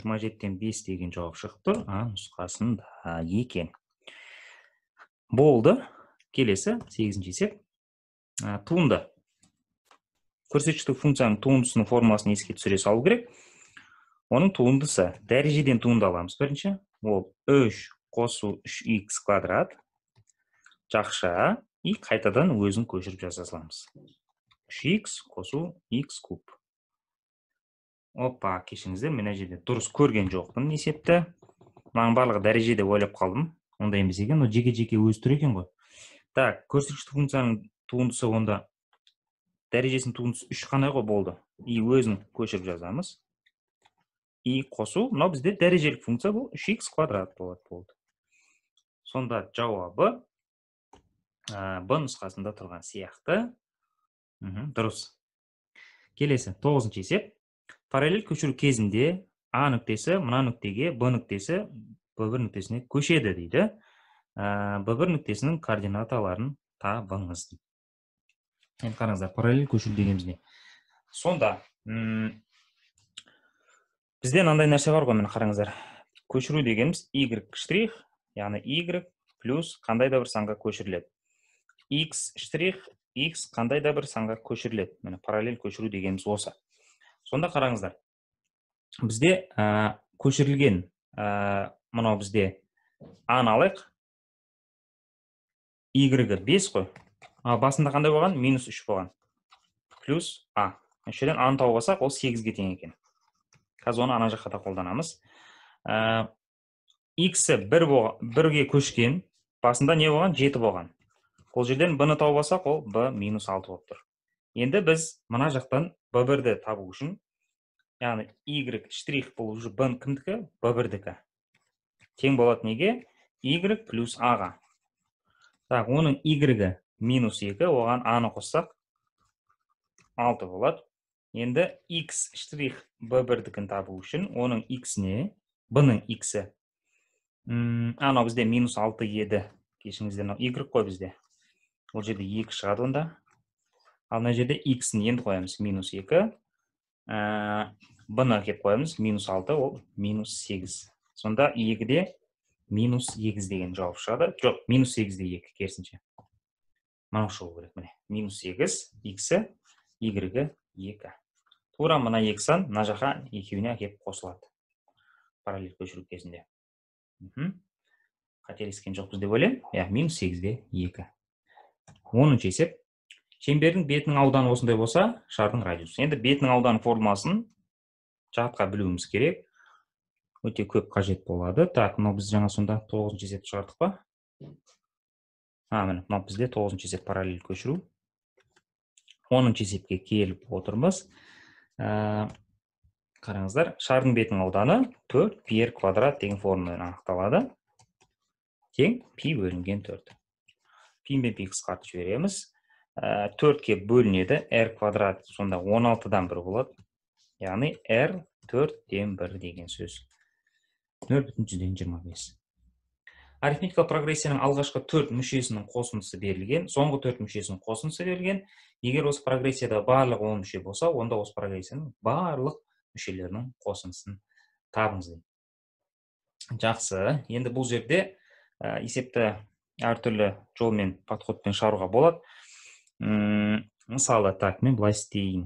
27-тен 5 деген жауап шықты а нұсқасында екен болды келесі сегізінші есеп туынды көрсеткіштік функцияның туындысының формуласын еске түсіре салу керек оның туындысы дәрежеден туынды аламыз бірінші ол 3 қосу үш икс квадрат жақша и қайтадан өзін көшіріп жаза саламыз үш икс қосу икс куб опа кешіріңіздер мен мына жерде дұрыс көрген жоқпын есепті мынаның барлығы дәреже деп ойлап қалдым ондай емес екен но жеке жеке өзі тұр екен ғой так көрсеткіштік функцияның туындысы онда дәрежесінің туындысы үш қана ғой болды и өзін көшіріп жазамыз и қосу мынау бізде дәрежелік функция бұл 3х квадрат болады болды сонда жауабы ә, б нұсқасында тұрған сияқты Үху, дұрыс келесі тоғызыншы есеп параллель көшіру кезінде а нүктесі мына нүктеге б нүктесі б бір нүктесіне көшеді дейді ә, б бір нүктесінің координаталарын табыңыз дейді енді қараңыздар параллель көшіру дегеніміз не сонда бізде мынандай нәрсе бар ғой міне қараңыздар көшіру дегеніміз y штрих яғни y плюс қандай да бір санға көшіріледі x штрих x қандай да бір санға көшіріледі міне параллель көшіру дегеніміз осы сонда қараңыздар бізде көшірілген ә, мынау бізде аны алайық y бес қой а, басында қандай болған минус үш болған плюс а Жерден аны тауып алсақ ол сегізге тең екен қазір оны ана жаққа да қолданамыз ә, иксі бір бірге көшкен басында не болған жеті болған ол жерден б ны тауып алсақ ол б минус алты болып тұр енді біз мына жақтан б бірді табу үшін яғни y штрих бұл уже б кімдікі б бірдікі тең болады неге y плюс а так оның y минус 2, оған аны қоссақ, 6 болады. Енді x-b1-дікін табу үшін, оның x-не, бұның x-і. Ана бізде минус 6 еді, кешіңізде, y қой бізде. Ол жерде 2 шығады онда. Ал на жерде x-ні енді қойамыз, минус 2. Бұны ә, кеп қойамыз, минус 6, ол минус 8. Сонда 2-де минус 8 деген жауап шығады. Жоқ, минус 8-де 2, керсінше мынау шығу керек міне минус сегіз иксі игрегі екі тура мына екі сан мына жаққа екеуіне әкеліп қосылады параллель көшіру кезінде қателескен жоқпыз деп ойлаймын иә минус сегізде екі оныншы есеп шеңбердің бетінің ауданы осындай болса шардың радиусы енді бетінің ауданы формуласын жатқа білуіміз керек өте көп қажет болады так мынау біз жаңа сонда тоғызыншы есепті шығардық па А, мені, мұна 9-ші есеп параллел көшіру. 10-ші есепке келіп отырмыз. Э, қараңыздар, шардың бетін ауданы 4 пиер квадрат тең формулын анықталады. Тең пи бөлінген 4. Пи мен пи қыс қарты жөреміз. 4-ке э, бөлінеді, әр квадрат сонда 16-дан бір болады. Яны әр 4-ден бір деген сөз. 4-ден 25 арифметикалық прогрессияның алғашқы төрт мүшесінің қосындысы берілген соңғы төрт мүшесінің қосындысы берілген егер осы прогрессияда барлық он мүше болса онда осы прогрессияның барлық мүшелерінің қосындысын табыңыз дейді жақсы енді бұл жерде есепті әртүрлі жолмен подходпен шығаруға болады мысалы так мен былай істейін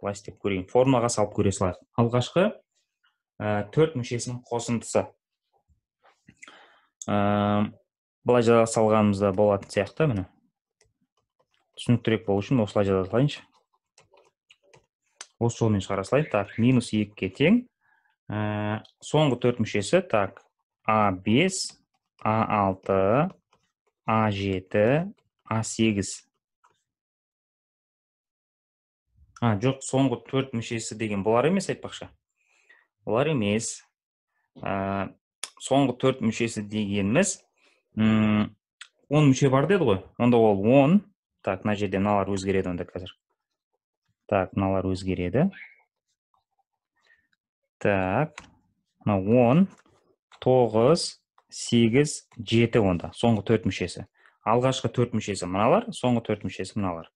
былай істеп көрейін формаға салып көре салайық алғашқы ә, мүшесінің қосындысы ыыы былай жаза салғанымыз да болатын сияқты міне түсініктірек болу үшін осылай жаза салайыншы осы жолмен шығара салайын так минус екіге тең ә, соңғы төрт мүшесі так а бес а 6 а жеті а 8 а жоқ соңғы төрт мүшесі деген бұлар емес айтпақшы бұлар емес э, соңғы төрт мүшесі дегеніміз м он мүше бар деді ғой онда ол он так мына жерде мыналар өзгереді онда қазір так мыналар өзгереді так мына он тоғыз сегіз жеті онда соңғы төрт мүшесі алғашқы төрт мүшесі мыналар соңғы төрт мүшесі мыналар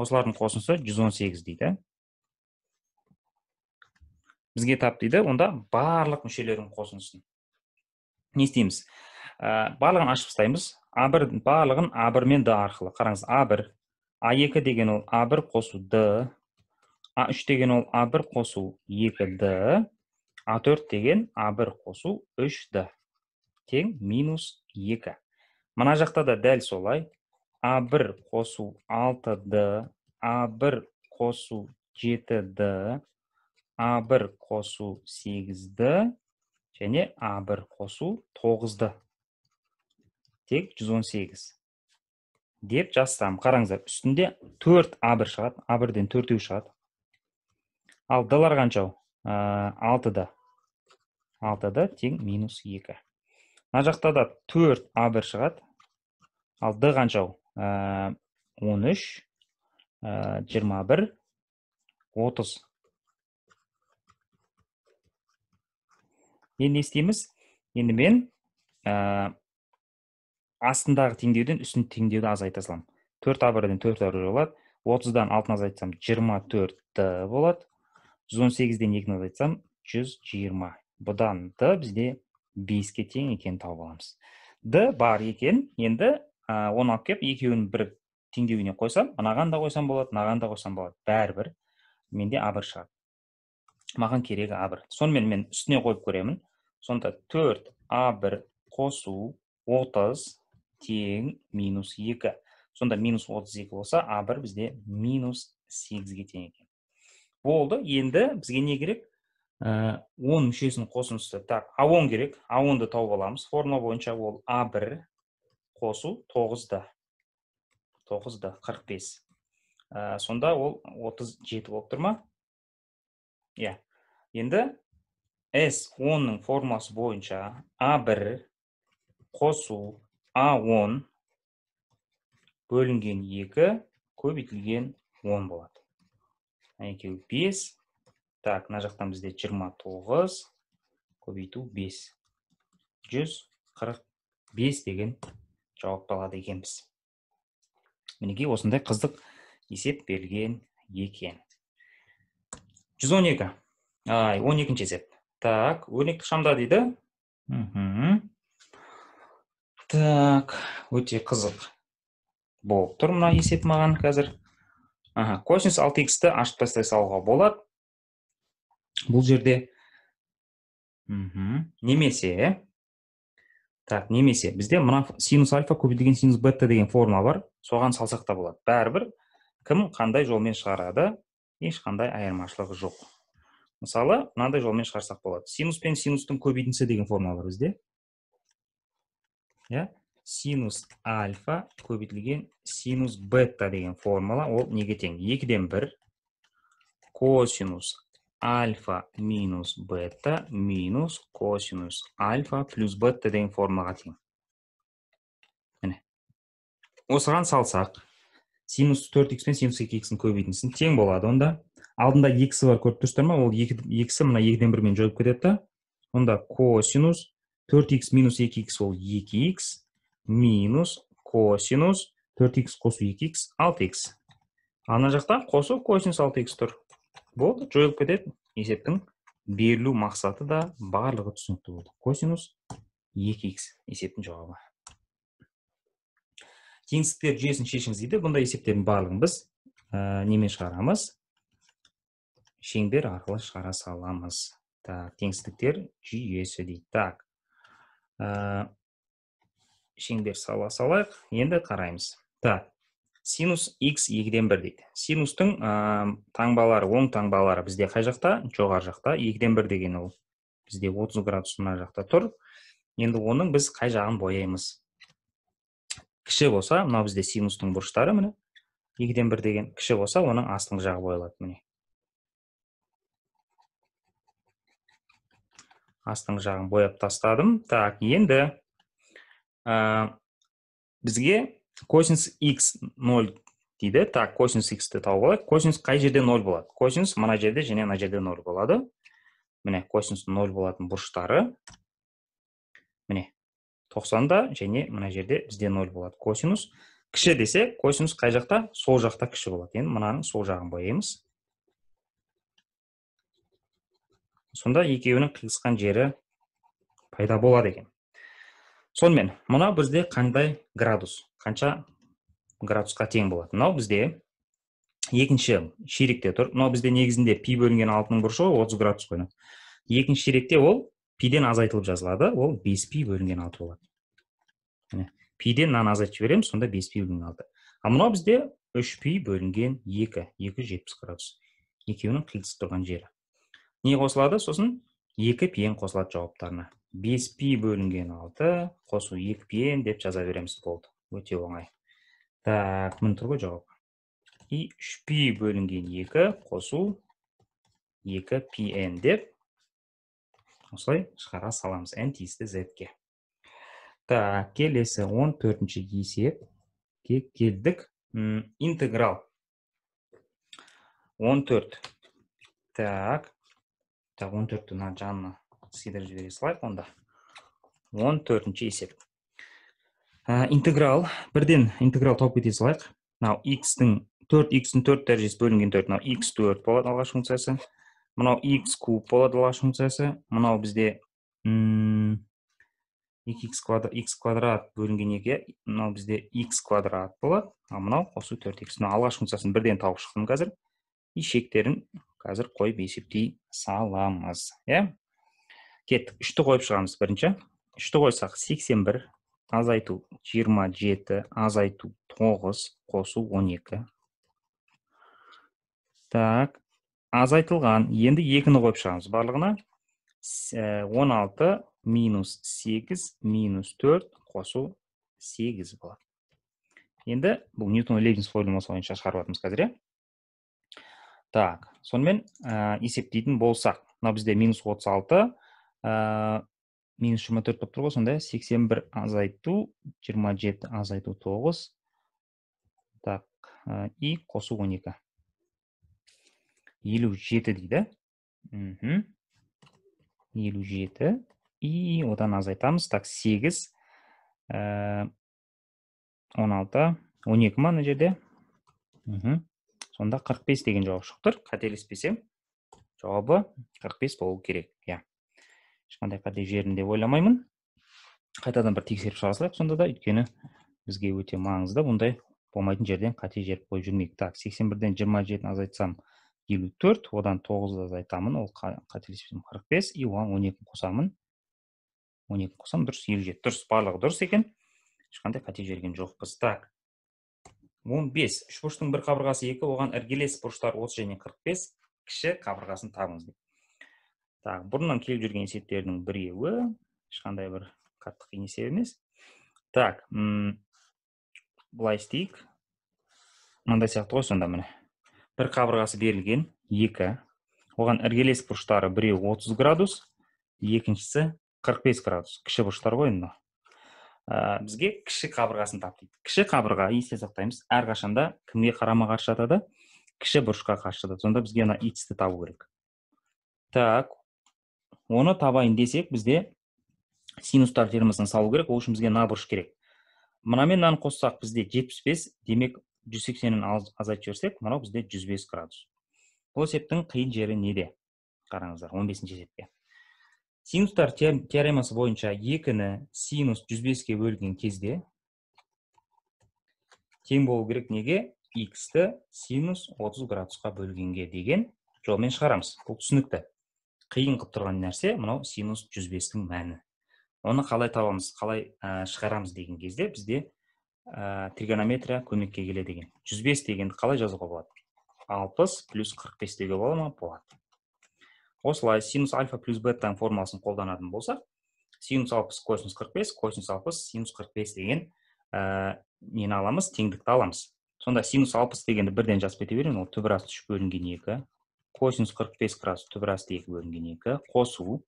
осылардың қосындысы 118 дейді бізге тап дейді онда барлық мүшелердің қосынсын не істейміз ә, барлығын ашып тастаймыз а бір барлығын а бір мен д арқылы қараңыз а бір а екі деген ол а бір қосу д а үш деген ол а бір қосу екі д а төрт деген а бір қосу үш д тең минус екі мына жақта да дәл солай а бір қосу алты д а бір қосу жеті д а бір қосу сегіз д және а1 қосу 9-ды тек 118 деп жазсам қараңыздар үстінде 4 а1 шығады а1-ден төртеу шығады ал д-лар 6-да 6-да тек минус 2 мына жақта да 4 а1 шығады ал д қанша 13 21 30 енді не істейміз енді мен ә, астындағы теңдеуден үстін теңдеуді азайта саламын төрт а бірден төрт а бір болады отыздан алтыны азайтсам жиырма төрт д болады жүз он сегізден екіні азайтсам жүз жиырма бұдан д бізде беске тең екенін тауып аламыз д бар екен енді ә, оны алып келіп екеуін бір теңдеуіне қойсам мынаған да қойсам болады мынаған да қойсам болады бәрібір менде а бір шығады маған керегі а бір сонымен мен үстіне қойып көремін сонда 4 а1 қосу 30 тең минус 2 сонда минус 32 болса а1 бізде минус 8-ге тең екен болды енді бізге не керек 10 ә, мүшесін қосыңызшы так а10 керек а10-ды тауып аламыз формула бойынша ол а1 қосу 9-ды 9-ды 45 сонда ол 37 болып тұр ма иә енді s 10-ның формасы бойынша а1 қосу а10 бөлінген 2 көбетілген 10 болады екеуі 5, так мына жақтан бізде 29 көбейту 5 145 деген жауапты екен біз. мінекей осындай қыздық есеп берілген екен 112 ай, 12 ші есеп так өрнек шамдар дейді мхм так өте қызық болып тұр мына есеп маған қазір аха косинус алты ті ашып тастай салуға болады бұл жерде мхм немесе так немесе бізде мына синус альфа көбейтілген синус бетта деген форма бар соған салсақ та болады бәрібір кім қандай жолмен шығарады ешқандай айырмашылығы жоқ мысалы мынандай жолмен шығарсақ болады синус пен синустың көбейтіндісі деген формула бар бізде иә синус альфа көбейтілген синус бетта деген формула ол неге тең екіден бір косинус альфа минус бетта минус косинус альфа плюс бетта деген формулаға тең міне осыған салсақ синус төрт х пен синус екі х көбейтіндісін тең болады онда алдында екісі бар көріп тұрсыздар ма ол екісі мына екіден бірмен жойылып кетеді да онда косинус төрт икс минус екі икс ол екі икс минус косинус төрт икс қосу екі икс алты икс ана жақта қосу косинус алты икс тұр болды жойылып кетеді есептің берілу мақсаты да барлығы түсінікті болды косинус екі икс есептің жауабы теңсіздіктер жүйесін шешіңіз дейді бұндай есептердің барлығын біз ә, немен шығарамыз шеңбер арқылы шығара саламыз так теңсіздіктер жүйесі дейді так ә, шеңбер сала салайық енді қараймыз так синус x екіден бір дейді синустың ә, таңбалары оң таңбалары бізде қай жақта жоғары жақта екіден бір деген ол бізде 30 градус мына жақта тұр енді оның біз қай жағын бояймыз кіші болса мынау бізде синустың бұрыштары міне екіден бір деген кіші болса оның астыңғы жағы боялады міне Астың жағын бояп тастадым так енді ә, бізге косинус x 0 дейді так косинус x-ті тауып алайық косинус қай жерде 0 болады косинус мына жерде және мына жерде 0 болады міне косинус 0 болатын бұрыштары міне 90-да және мына жерде бізде 0 болады косинус кіші десе косинус қай жақта сол жақта кіші болады енді мынаның сол жағын бояймыз сонда екеуінің қиылысқан жері пайда болады екен сонымен мынау бізде қандай градус қанша градусқа тең болады мынау бізде екінші ширекте тұр мынау бізде негізінде пи бөлінген алтының бұрышы ғой отыз градус қой екінші ширекте ол пиден азайтылып жазылады ол бес пи бөлінген алты болады міне пиден мынаны азайтып жібереміз сонда бес пи бөлінген алты ал мынау бізде үш пи бөлінген екі екі жүз жетпіс градус екеуінің қиылысып тұрған жері не қосылады сосын 2 пиен қосылат жауаптарына 5 пи бөлінген 6 қосу 2 пиен деп жаза береміз болды өте оңай так мұн тұрғы жауап и 3 пи бөлінген 2 қосу 2 пиен деп осылай шығара саламыз ән тиісті зәпке так келесі 14-ші есеп келдік интеграл 14 так так он төртті мына жанына сыйдырып жібере салайық онда он төртінші есеп интеграл бірден интеграл тауып кете салайық мынау икстің төрт икстің төрт дәрежесі бөлінген төрт мынау икс төрт болады алғашқы функциясы мынау икс куб болады алғашқы функциясы мынау бізде екі икс квадрат икс квадрат бөлінген екі мынау бізде икс квадрат болады ал мынау қосу төрт икс мына алғашқы функциясын бірден тауып шықтым қазір ишектерін қазір қойып есептей саламыз иә кеттік үшті қойып шығамыз бірінші үшті қойсақ 81 азайту 27 азайту 9 қосу 12 так азайтылған енді екіні қойып шығамыз барлығына 16 ә, минус 8 минус 4 қосу 8 болады енді бұл ньютон лейбниц формуласы бойынша шығарып атымыз қазір иә Так, сонымен э, есептейтін болсақ, на бізде минус 36, э, минус 24 топтыр сонда 81 азайту, 27 азайту 9, так, э, и қосу 12. 57 дейді, 57, и одан азайтамыз, так, 8, 16, 12 маңын жерде, сонда 45 деген жауап шығып тұр қателеспесем жауабы 45 бес болу керек иә ешқандай қате жібердім деп ойламаймын қайтадан бір тексеріп салайық сонда да өйткені бізге өте маңызды бұндай болмайтын жерден қате жіберіп қойып жүрмейік так сексен бірден жиырма жетіні азайтсам елу төрт одан тоғызды азайтамын ол қателеспесем қырық бес и оған он екі қосамын он екі қосамын дұрыс елу жеті дұрыс барлығы дұрыс екен ешқандай қате жіберген жоқпыз так 15. бес үшбұрыштың бір қабырғасы екі оған іргелес бұрыштар отыз және қырық бес кіші қабырғасын табыңыз так бұрыннан келіп жүрген есептердің біреуі ешқандай бір қатты қиын есеп емес так былай істейік мынандай сияқты ғой сонда міне бір қабырғасы берілген екі оған іргелес бұрыштары біреуі отыз градус екіншісі қырық градус кіші бұрыштар ғой енді ә, бізге кіші қабырғасын тап дейді кіші қабырға есте сақтаймыз әрқашанда кімге қарама қарсы жатады кіші бұрышқа қарсы жатады сонда бізге ана иксті табу керек так оны табайын десек бізде синустар термосын салу керек ол үшін бізге мына бұрыш керек мына мен мынаны қоссақ бізде 75 демек 180 сексеннен азайтып жіберсек мынау бізде 105 градус бұл қиын жері неде қараңыздар 15 бесінші есепке синустар теоремасы бойынша екіні синус 105-ке бөлген кезде тең болу керек неге x-ті синус 30 градусқа бөлгенге деген жолмен шығарамыз бұл түсінікті қиын қылып тұрған нәрсе мынау синус 105-тің мәні оны қалай табамыз қалай шығарамыз деген кезде бізде тригонометрия көмекке келеді деген 105 дегенді қалай жазуға болады 60 плюс 45 деуге бола ма болады осылай синус альфа плюс беттаның формуласын қолданатын болсақ синус алпыс косинус қырық бес косинус алпыс синус қырық бес деген ә, нені аламыз теңдікті аламыз сонда синус алпыс дегенді бірден жазып кете беремін ол түбір асты үш бөлінген екі косинус қырық бес градус түбір асты екі бөлінген екі қосу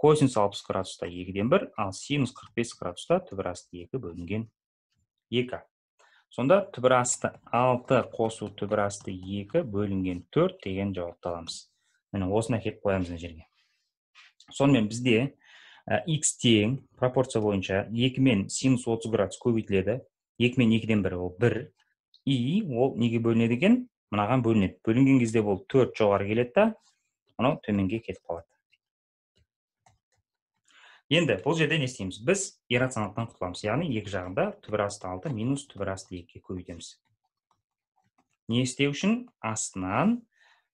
косинус алпыс градуста екіден бір ал синус қырық бес градуста түбір асты екі бөлінген екі сонда түбір асты алты қосу түбір асты екі бөлінген төрт деген жауапты аламыз міне осыны әкеліп қоямыз мына жерге сонымен бізде x ә, тең пропорция бойынша 2 мен синус отыз градус көбейтіледі 2 мен 2 бір ол бір и ол неге бөлінеді екен мынаған бөлінеді бөлінген кезде бұл төрт жоғары келеді да мынау төменге кетіп қалады енді бұл жерде не істейміз біз иррационалдықтан құтыламыз яғни екі жағында түбір асты алты минус түбір асты екіге көбейтеміз не істеу үшін астынан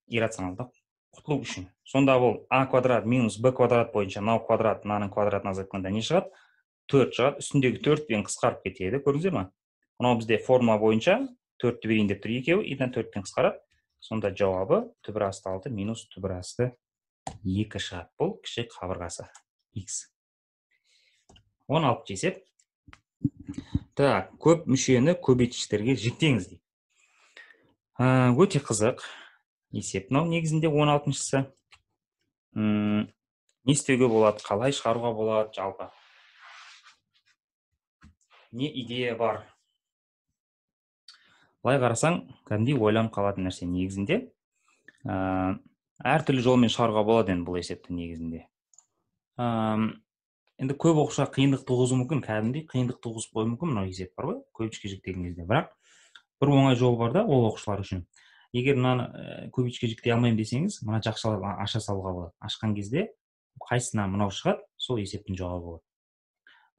иррационалды құтылу үшін сонда бұл а квадрат минус б квадрат бойынша мынау квадрат мынаның квадратын азайтқанда не шығады төрт шығады үстіндегі төртпен қысқарып кетеді көрдіңіздер ма мынау бізде форма бойынша төртті берейін деп тұр екеуі и мына төртпен қысқарады сонда жауабы түбір асты алты минус түбір асты екі шығады бұл кіші қабырғасы x оны алып жесек так көп мүшені көбейткіштерге жіктеңіз дейді өте қызық есеп мынау негізінде он алтыншысы не істеуге болады қалай шығаруға болады жалпы не идея бар былай қарасаң кәдімгідей ойланып қалатын нәрсе негізінде ә, әртүрлі жолмен шығаруға болады енді бұл есепті негізінде енді көп оқушыға қиындық туғызуы мүмкін кәдімгідей қиындық туғызып қоюы мүмкін мынау есеп бар ғой Көп жіктеген кезде бірақ бір оңай жол бар да ол оқушылар үшін егер мынаны ә, э, кубичке жіктей алмаймын десеңіз мына жақша аша салуға болады ашқан кезде қайсысынан мынау шығады сол есептің жауабы болады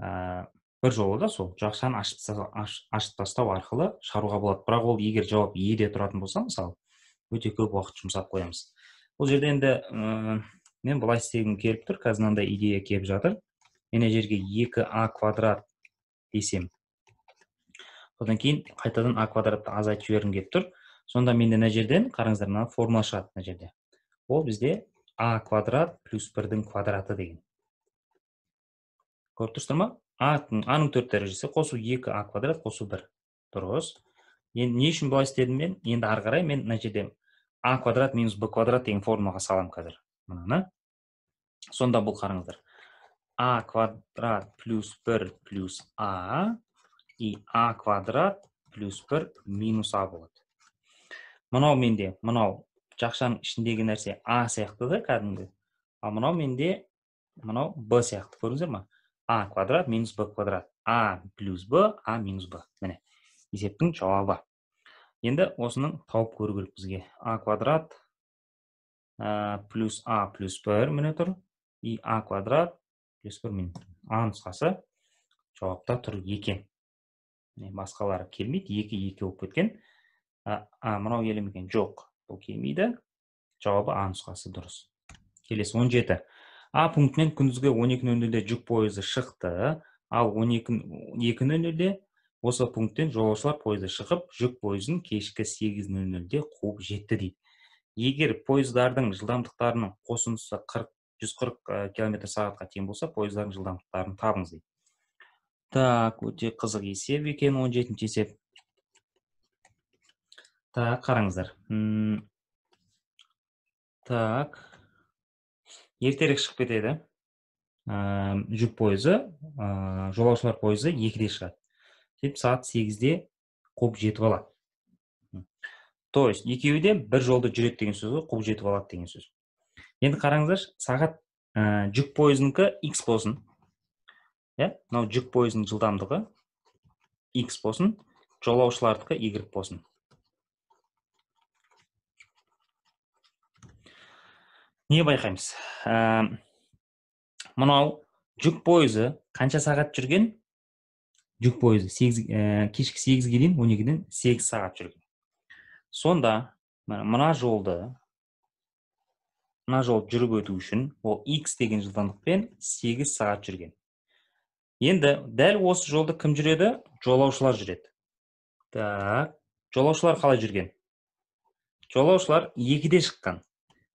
ә, бір жолы да сол жақшаны ашып, тастау арқылы шығаруға болады бірақ ол егер жауап еде тұратын болса мысалы өте көп уақыт жұмсап қоямыз бұл жерде енді ә, мен былай істегім келіп тұр қазір мынандай идея келіп жатыр мен мына жерге 2а квадрат десем одан кейін қайтадан а квадратты азайтып жібергім келіп тұр сонда менде мына жерден қараңыздар мына формула шығады мына жерде ол бізде а квадрат плюс бірдің квадраты деген көріп тұрсыздар ма аның төрт дәрежесі қосу екі а квадрат қосу бір дұрыс енді не үшін былай істедім мен енді ары қарай мен мына жерде а квадрат минус б квадрат деген формулаға саламын қазір мынаны сонда бұл қараңыздар а квадрат плюс бір плюс а и а квадрат плюс бір минус а болады мынау менде мынау жақшаның ішіндегі нәрсе а сияқты да кәдімгі ал мынау менде мынау б сияқты көрдіңіздер ма а квадрат минус б квадрат а плюс б а минус б міне есептің жауабы енді осының тауып көру керек бізге а квадрат плюс а плюс бір міне тұр и а квадрат плюс бір міне а нұсқасы жауапта тұр екен басқалары келмейді екі екі болып кеткен а мынау келе екен жоқ бұл келмейді жауабы а нұсқасы дұрыс келесі 17 жеті а пунктінен күндізгі он екі нөл нөлде жүк пойызы шықты ал он екі екі нөл нөлде осы пункттен жолаушылар пойызы шығып жүк пойызын кешкі сегіз нөл нөлде қуып жетті дейді егер пойыздардың жылдамдықтарының қосындысы қырық жүз қырық километр сағатқа тең болса пойыздардың жылдамдықтарын табыңыз дейді так өте қызық есеп екен он жетінші есеп так қараңыздар Үм, так ертерек шығып кетеді жүк пойызы жолаушылар пойызы екіде шығады сөйтіп сағат сегізде қуып жетіп алады то есть екеуі де бір жолды жүреді деген сөз ғой қуып жетіп алады деген сөз енді қараңыздаршы сағат ә, жүк пойызынікі x болсын иә мынау жүк пойызының жылдамдығы x болсын жолаушылардікі y болсын не байқаймыз ә, мынау жүк пойызы қанша сағат жүрген жүк пойызы 8, ә, кешкі сегізге дейін он екіден сегіз сағат жүрген сонда мына жолды мына жолды жүріп өту үшін ол x деген жылдамдықпен 8 сағат жүрген енді дәл осы жолды кім жүреді жолаушылар жүреді так жолаушылар қалай жүрген жолаушылар екіде шыққан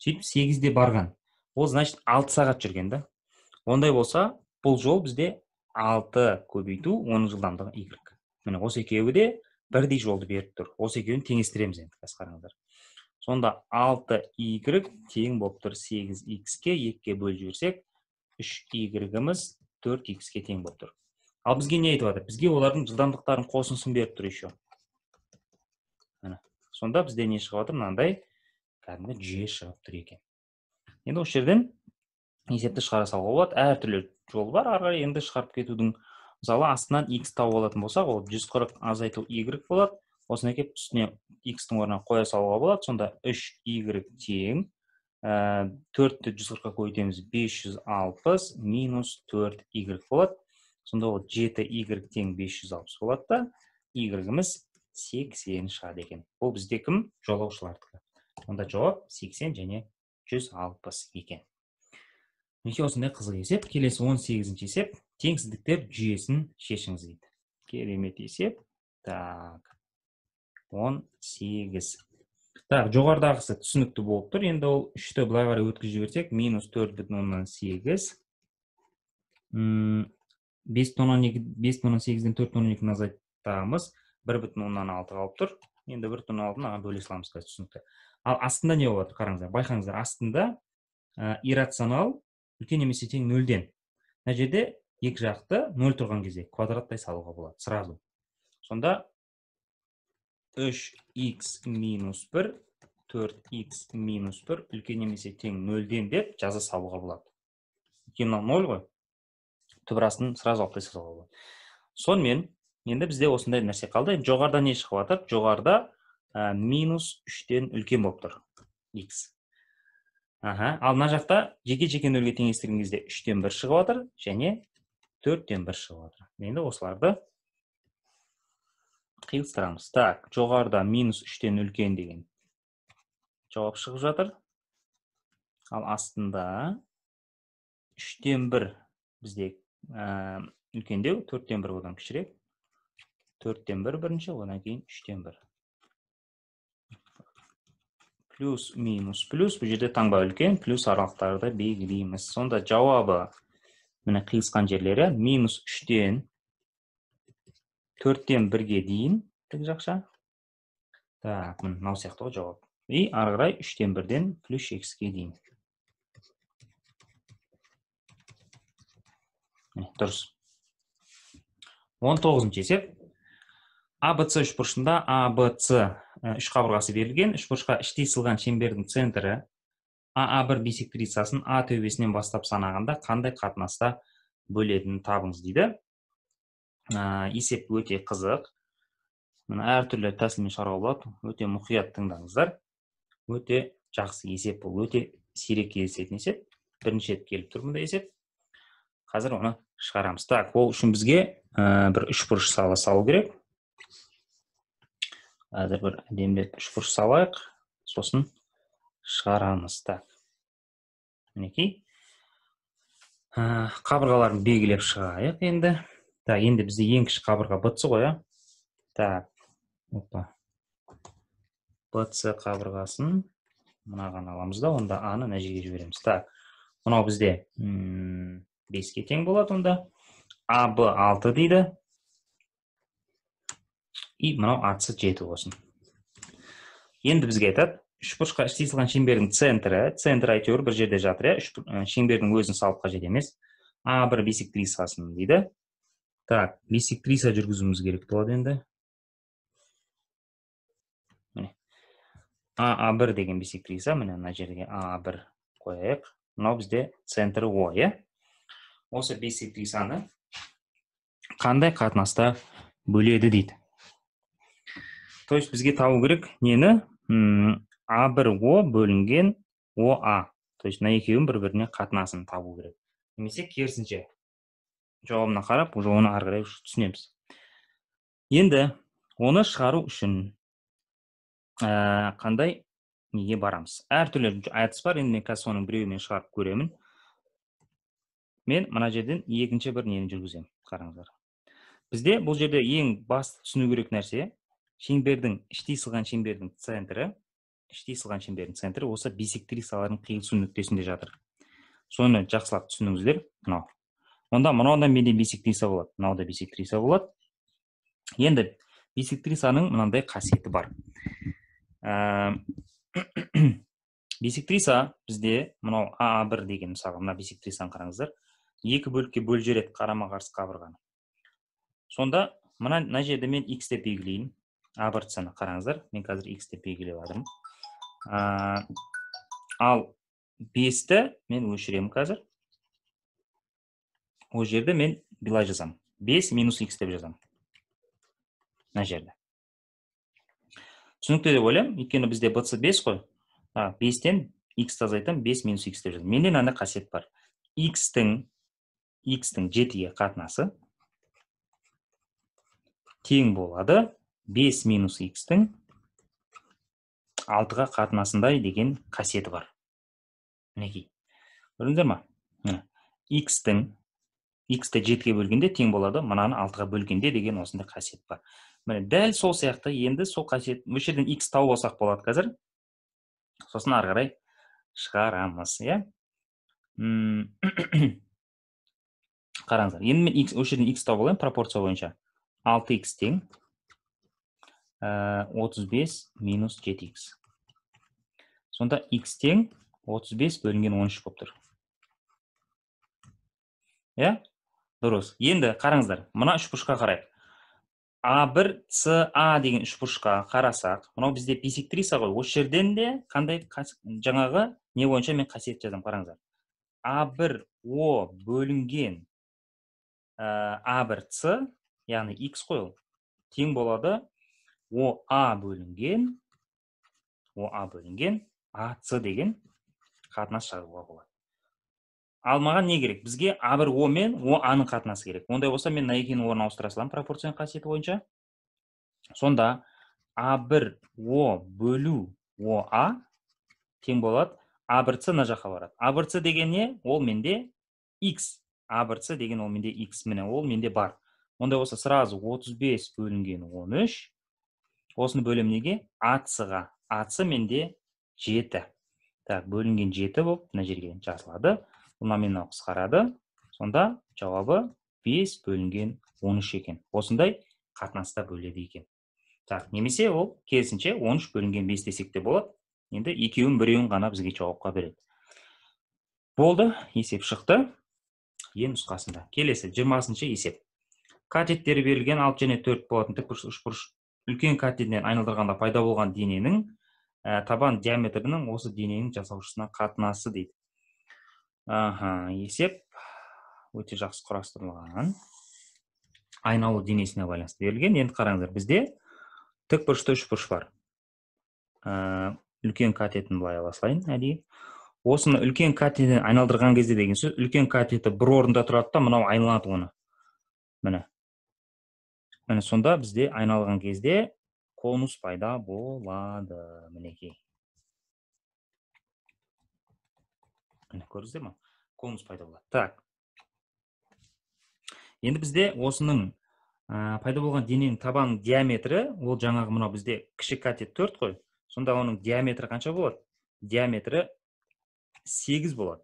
сөйтіп сегізде барған ол значит алты сағат жүрген да ондай болса бұл жол бізде алты көбейту оның жылдамдығы y міне осы екеуі де бірдей жолды беріп тұр осы екеуін теңестіреміз енді қазір қараңыздар сонда алты y тең болып тұр сегіз икске екіге бөліп жіберсек үш игрегіміз төрт икске тең болып тұр ал бізге не айтып жатыр бізге олардың жылдамдықтарын қосындысын беріп тұр еще міне сонда бізде не шығып жатыр мынандай кәдімгі жүйе шығып тұр екен енді осы жерден есепті шығара салуға болады әртүрлі жол бар ары қарай енді шығарып кетудің мысалы астынан x тауып алатын болсақ ол жүз қырық азайту y болады осыны әкеліп үстіне икстің орнына қоя салуға болады сонда 3 y тең ә, төртті жүз қырыққа көбейтеміз бес жүз алпыс минус төрт y болады сонда ол жеті y тең бес жүз алпыс болады да y сексен шығады екен бұл бізде кім жолаушылардікі онда жауап 80 және 160 екен мінекей осындай қызық есеп келесі 18 сегізінші есеп теңсіздіктер жүйесін шешіңіз дейді керемет есеп так 18 так жоғардағысы түсінікті болып тұр енді ол үшті былай қарай өткізіп жіберсек минус төрт бүтін оннан сегіз бес бүтін оннан екі бес бүтін оннан сегізден төрт бүтін оннан екіні азайтамыз бір бүтін оннан алты қалып тұр енді бір тонна алтын маған бөле саламыз қазір түсінікті ал астында не болып жатыр қараңыздар байқаңыздар астында ә, иррационал үлкен немесе тең нөлден мына жерде екі жақты нөл тұрған кезде квадраттай салуға болады сразу сонда 3x минус бір төрт икс минус бір үлкен немесе тең нөлден деп жаза салуға болады өйткені мынау ноль ғой түбір астын сразу алып тастай салуға болады сонымен енді бізде осындай нәрсе қалды Жоғарда жоғарыда не шығып жатыр жоғарыда ә, минус үштен үлкен болып тұр x аха ал мына жақта жеке жеке нөлге теңестірген кезде үштен бір шығып жатыр және төрттен бір шығып жатыр енді осыларды қиылыстырамыз так жоғарыда минус үштен үлкен деген жауап шығып жатыр ал астында үштен бір бізде ә, үлкендеу төрттен бір одан кішірек 4-тен 1 бірінші, онан кейін 3-тен 1. Плюс, минус, плюс. Бұл жерде таңба үлкен, плюс аралықтарды бейгілейміз. Сонда жауабы, мені қиысқан жерлері, минус 3-тен 4-тен 1-ге дейін, Түк жақша. Так, мұн, нау сияқты ғой жауап. И арғырай 3-тен 1-ден плюс 6-ге дейін. Дұрыс. 19-м кесеп, абц үшбұрышында абц э, үш қабырғасы берілген үшбұрышқа іштей сызылған шеңбердің центрі аа бір бисектрицасын а төбесінен бастап санағанда қандай қатынаста бөлетінін табыңыз дейді э, есеп өте қызық міне әртүрлі тәсілмен шығаруға болады өте мұқият тыңдаңыздар өте жақсы есеп бұл өте сирек кездесетін есеп бірінші рет келіп тұр мұндай есеп қазір оны шығарамыз так ол үшін бізге э, бір үшбұрыш сала салу керек қазір бір әдемілеп үшбұрыш салайық сосын шығарамыз так мінекей ә, қабырғаларын белгілеп шығайық енді так енді бізде ең кіші қабырға бц ғой иә так опа бц қабырғасын мынаған аламыз да онда аны мына жерге жібереміз так мынау бізде беске тең болады онда аб алты дейді и мынау атысы жеті болсын енді бізге айтады үшбұрышқа іштей салған шеңбердің центрі центр әйтеуір бір жерде жатыр иә ә, шеңбердің өзін салып қажет емес а бір бисектрисасын дейді так бисектриса жүргізуіміз керек болады енді міне а бір деген бисектриса міне мына жерге а бір қояйық мынау бізде центрі о иә осы бисектрисаны қандай қатынаста бөледі дейді то есть бізге табу керек нені а бір о бөлінген о а то есть мына екеуінің бір біріне қатынасын табу керек немесе керісінше жауабына қарап уже оны ары қарай түсінеміз енді оны шығару үшін ә, қандай неге барамыз әртүрлі әдіс бар енді мен қазір соның біреуімен шығарып көремін мен мына жерден екінші бір нені жүргіземін қараңыздар бізде бұл жерде ең басты түсіну керек нәрсе шеңбердің іштей сылған шеңбердің центрі іштей сылған шеңбердің центрі осы бисектрисалардың қиылысу нүктесінде жатыр соны жақсылап түсініңіздер мынау онда мынау да менде бисектриса болады мынау да бисектриса болады енді бисектрисаның мынандай қасиеті бар ә... бисектриса бізде мынау а бір деген мысалға мына бисектрисаны қараңыздар екі бөлікке бөліп жібереді қарама қарсы қабырғаны сонда мына мына жерде мен x деп белгілейін а бір қараңыздар мен қазір x деп белгілеп жатырмын ә, ал бесті мен өшіремін қазір ол жерде мен былай жазамын бес минус х деп жазамын мына жерде түсінікті деп ойлаймын өйткені бізде бц бес қой а бестен х азайтамын бес минус х деп жазамын менде мынандай қасиет бар х-тің тің жетіге қатынасы тең болады 5 минус х-тің 6-ға қатынасындай деген қасиеті бар мінекей көрдіңіздер ма х-тің x ті 7-ге бөлгенде тең болады мынаны ға бөлгенде деген осындай қасиет бар міне дәл сол сияқты енді сол қасиет осы жерден х тауып алсақ болады қазір сосын ары қарай шығарамыз иә қараңыздар енді мен осы жерден тау тауып пропорция бойынша 6x тең 35 э, минус 7x. Сонда x тен 35 бөлінген 13 болып тұр. Е? Иә? Дұрыс. Енді қараңыздар, мына үш бұрышқа қарайық. А1, С, А деген үш қарасақ, мынау бізде бисектриса ғой, осы жерден де қандай жаңағы не бойынша мен қасиет жазам, қараңыздар. А1, О бөлінген э, А1, С, яғни X қойыл, тең болады оа бөлінген оа бөлінген ац деген қатынас шығаруға болады Алмаған не керек бізге а бір о мен оа ның қатынасы керек ондай болса мен мына екеуінің орнын ауыстыра саламын пропорцияның қасиеті бойынша сонда а бір о бөлу оа тең болады а бір ц мына жаққа барады а бір ц деген не ол менде x а бір ц деген ол менде x міне ол менде бар ондай болса сразу 35 бөлінген 13 осыны бөлем неге атсыға атсы менде жеті так бөлінген жеті болып мына жерге жазылады мынау мен мынау қысқарады сонда жауабы 5 бөлінген 13 екен осындай қатынаста бөледі екен так немесе ол керісінше 13 бөлінген 5 десек те болады енді екеуін біреуін ғана бізге жауапқа береді болды есеп шықты е нұсқасында келесі жиырмасыншы есеп катеттері берілген алты және төрт болатын тікбұрыш үшбұрыш үлкен катетінен айналдырғанда пайда болған дененің ә, табан диаметрінің осы дененің жасаушысына қатынасы дейді аха есеп өте жақсы құрастырылған айналу денесіне байланысты берілген енді қараңыздар бізде тік бұрышты үш бұрыш бар ә, үлкен катетін былай ала салайын әдейі осыны үлкен катетіне айналдырған кезде деген сөз үлкен катеті бір орында тұрады да мынау айналады оны міне міне сонда бізде айналған кезде конус пайда болады мінекей көрдіңіздер ма конус пайда болады так енді бізде осының пайда болған дененің табанының диаметрі ол жаңағы мынау бізде кіші катет төрт қой сонда оның диаметрі қанша болады диаметрі 8 болады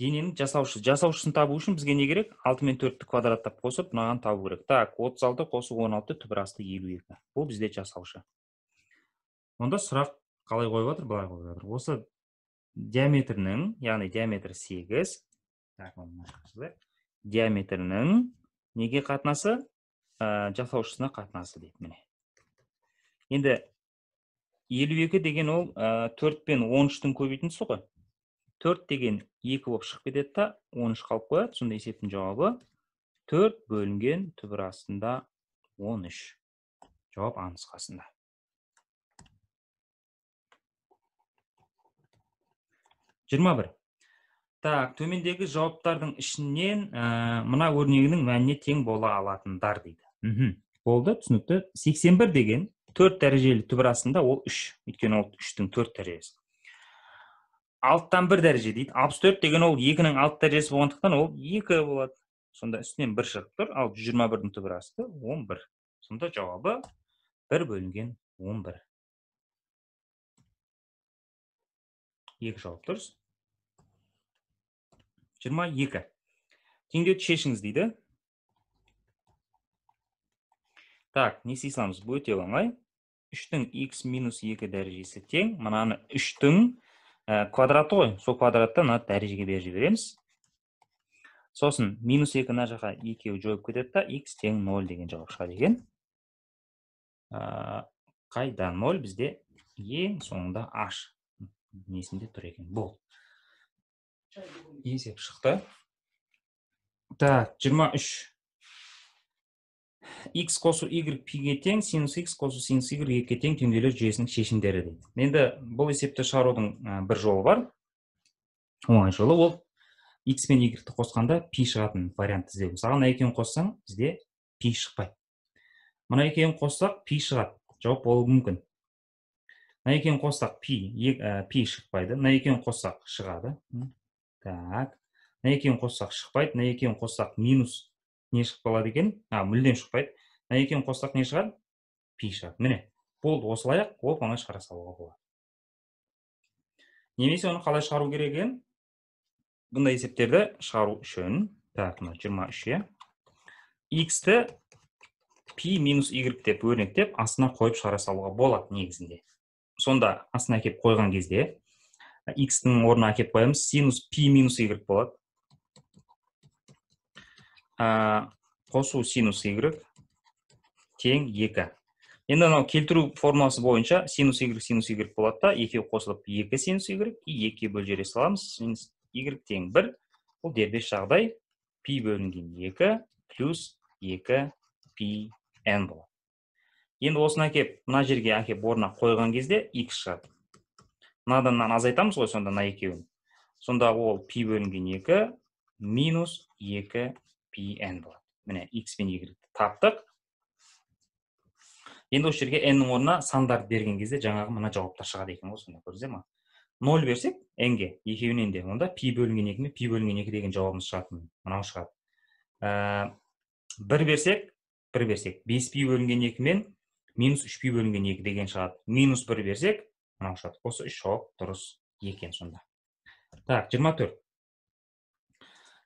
дененің жасаушы жасаушысын табу үшін бізге не керек алты мен төртті квадраттап қосып мынаған табу керек так отыз алты қосу он алты түбір асты елу екі бұл бізде жасаушы онда сұрақ қалай қойып жатыр былай қойып жатыр осы диаметрінің яғни диаметрі сегіз диаметрінің неге қатынасы ә, жасаушысына қатынасы дейді міне енді елу екі деген ол ә, төрт пен он үштің көбейтіндісі ғой 4 деген 2 болып шығып кетеді та 13 қалып қояды сонда есептің жауабы 4 бөлінген түбір астында 13 жауап а нұсқасында жиырма бір так төмендегі жауаптардың ішінен мұна э, мына өрнегінің мәніне тең бола дар дейді мхм болды түсінікті 81 деген 4 дәрежелі түбір астында ол 3. өйткені ол 3-тің 4 дәрежесі алтыдан бір дәреже дейді алпыс төрт деген ол екінің алты дәрежесі болғандықтан ол екі болады сонда үстінен бір шығып тұр ал жүз жиырма бірдің асты он бір сонда жауабы бір бөлінген он бір екі жауап дұрыс жиырма екі теңдеуді шешіңіз дейді так не істей саламыз өте оңай үштің x минус екі дәрежесі тең мынаны үштің Э, квадрат ғой сол квадратты мына дәрежеге беріп жібереміз сосын минус екі мына жаққа екеуі жойып кетеді да х тең ноль деген жауап шығады екен э, қайда ноль бізде ең соңында аш несінде тұр екен бұл есеп шықты так жиырма үш x қосу y пиге тең синус x қосу синус y екіге тең теңдеулер жүйесінің шешімдері дейді енді бұл есепті шығарудың бір жолы бар оңай жолы ол x пен y қосқанда пи шығатын вариантты іздеу мысалы мына екеуін қоссаң бізде пи шықпайды мына екеуін қоссақ пи шығады жауап болуы мүмкін мына екеуін қоссақ пи пи шықпайды мына екеуін қоссақ шығады так мына екеуін қоссақ шықпайды мына екеуін қоссақ минус не шығып қалады екен а мүлдем шықпайды мына екеуін қоссақ не шығады пи шығады міне болды осылай ақ оп оңай шығара салуға болады немесе оны қалай шығару керек екен бұндай есептерді шығару үшін так мына жиырма үш иә иксті пи минус y деп өрнектеп астына қойып шығара салуға болады негізінде сонда астына әкеліп қойған кезде икстің орнына әкеліп қоямыз синус пи минус y болады қосу синус y тең 2 енді мынау келтіру формуласы бойынша синус y синус y болады да екеуі қосылып 2 синус y и екіге бөліп жібере саламыз синус y тең 1 ол дербес жағдай пи бөлінген 2 плюс 2 пи болады енді осыны әкеліп мына жерге әкеліп орнына қойған кезде x шығады мынадан мынаны азайтамыз ғой сонда мына екеуін сонда ол пи бөлінген 2 минус 2 pn болады міне x пен y таптық енді осы жерге n орнына сандарды берген кезде жаңағы мына жауаптар шығады екен ғой сонда көрдіңіздер ма ноль берсек n-ге екеуінен де онда пи бөлінген екі мен пи бөлінген екі деген жауабымыз шығатын мынау шығады бір берсек бір берсек бес пи бөлінген екі мен минус үш пи бөлінген екі деген шығады минус бір берсек мынау шығады осы үш жауап дұрыс екен сонда так жиырма төрт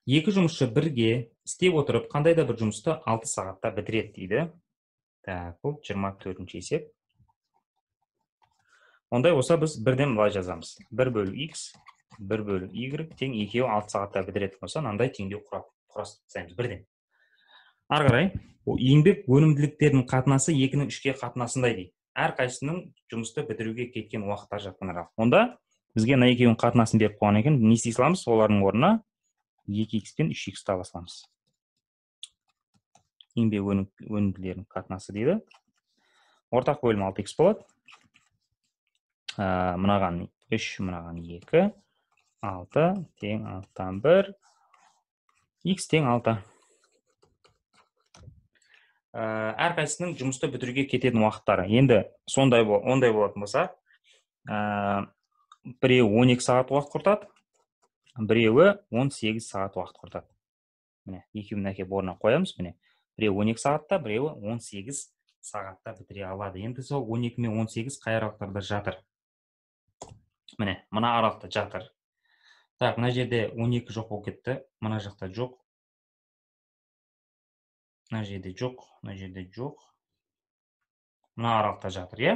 екі жұмысшы бірге істеп отырып қандай да бір жұмысты алты сағатта бітіреді дейді так бұл жиырма төртінші есеп ондай болса біз бірден былай жазамыз бір бөлу x бір бөлу y тең екеуі алты сағатта бітіретін болса мынандай теңдеу құрастырып тастаймыз бірден ары қарай еңбек өнімділіктерінің қатынасы екінің үшке қатынасындай дейді әрқайсысының жұмысты бітіруге кеткен уақыттары жатқан аралық онда бізге мына екеуінің қатынасын беріп қойған екен не істей саламыз олардың орнына 2x пен 3x табасыламыз еңбек өнімділерін қатынасы дейді ортақ бөлім 6x болады А, ә, мынаған 3 мынаған 2 6 тең 1, x тең алты ә, әрқайсысының жұмысты бітіруге кететін уақыттары енді сондай ондай болатын болса ә, біреу 12 сағат уақыт құртады біреуі 18 сағат уақыт құртады міне екеуін әкеліп орнына қоямыз міне біреуі 12 сағатта біреуі 18 сағатта бітіре алады енді сол 12 мен 18 қай аралықтарда жатыр міне мына аралықта жатыр так мына жерде 12 жоқ болып кетті мына жақта жоқ мына жерде жоқ мына жерде жоқ мына аралықта жатыр иә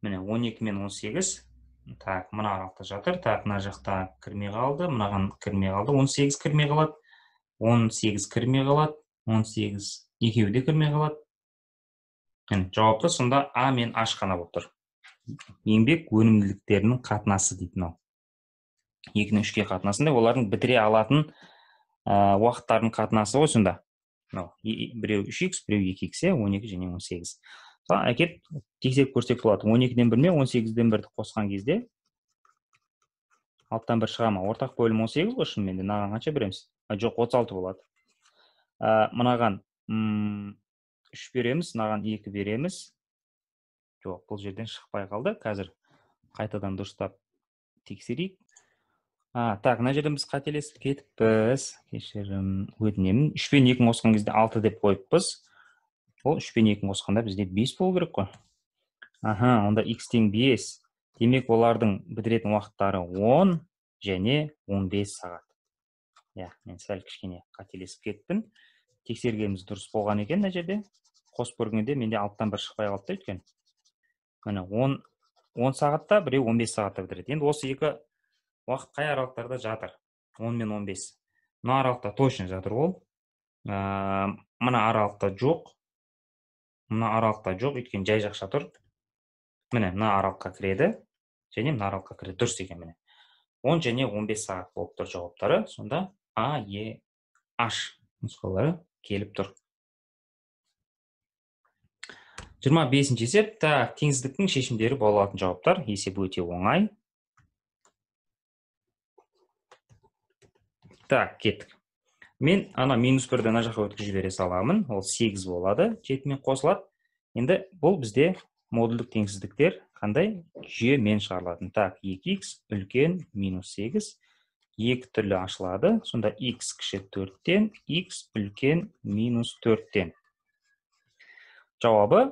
міне 12 мен 18 так мына аралықта жатыр так мына жақта кірмей қалды мынаған кірмей қалды 18 кірмей қалады 18 кірмей қалады 18 екеуі де кірмей қалады яғни жауапты сонда а мен аш қана болып тұр еңбек өнімділіктерінің қатынасы дейді мынау екінің үшке қатынасында олардың бітіре алатын ә, уақыттардың қатынасы ғой сонда мынау біреу үш икс біреу екі икс иә он екі және он сегіз әкеліп тексеріп көрсек болады он екіден бір мен он сегізден бірді қосқан кезде алттан бір шыға ма ортақ бөлім он сегіз ғой шынымен де мынаған қанша береміз а, жоқ отыз алты болады ә, мынаған үш береміз мынаған екі береміз жоқ бұл жерден шықпай қалды қазір қайтадан дұрыстап тексерейік а так мына жерден біз қателесіп кетіппіз кешірім өтінемін пен екіні қосқан кезде алты деп қойыппыз ол үш пен екіні қосқанда бізде бес болу керек қой аха онда x тең бес демек олардың бітіретін уақыттары он және он бес сағат иә мен сәл кішкене қателесіп кеттім тексергеніміз дұрыс болған екен мына жерде қосып көргенде менде алтыдан бір шықпай қалды да өйткені міне он он сағатта біреу он бес сағатта бітіреді енді осы екі уақыт қай аралықтарда жатыр он мен он бес мына аралықта точно жатыр ол ә, мына аралықта жоқ мына аралықта жоқ өйткені жай жақша тұр міне мына аралыққа кіреді және мына аралыққа кіреді дұрыс екен міне он және 15 сағат болып тұр жауаптары сонда а е Аш нұсқалары келіп тұр жиырма бесінші есеп так теңсіздіктің шешімдері болатын жауаптар есеп өте оңай так кеттік мен ана минус бірді мына жаққа өткізіп жібере саламын ол сегіз болады жетімен қосылады енді бұл бізде модульдік теңсіздіктер қандай жүйемен шығарылатын так екі х үлкен минус сегіз екі түрлі ашылады сонда x кіші төрттен x үлкен минус төрттен жауабы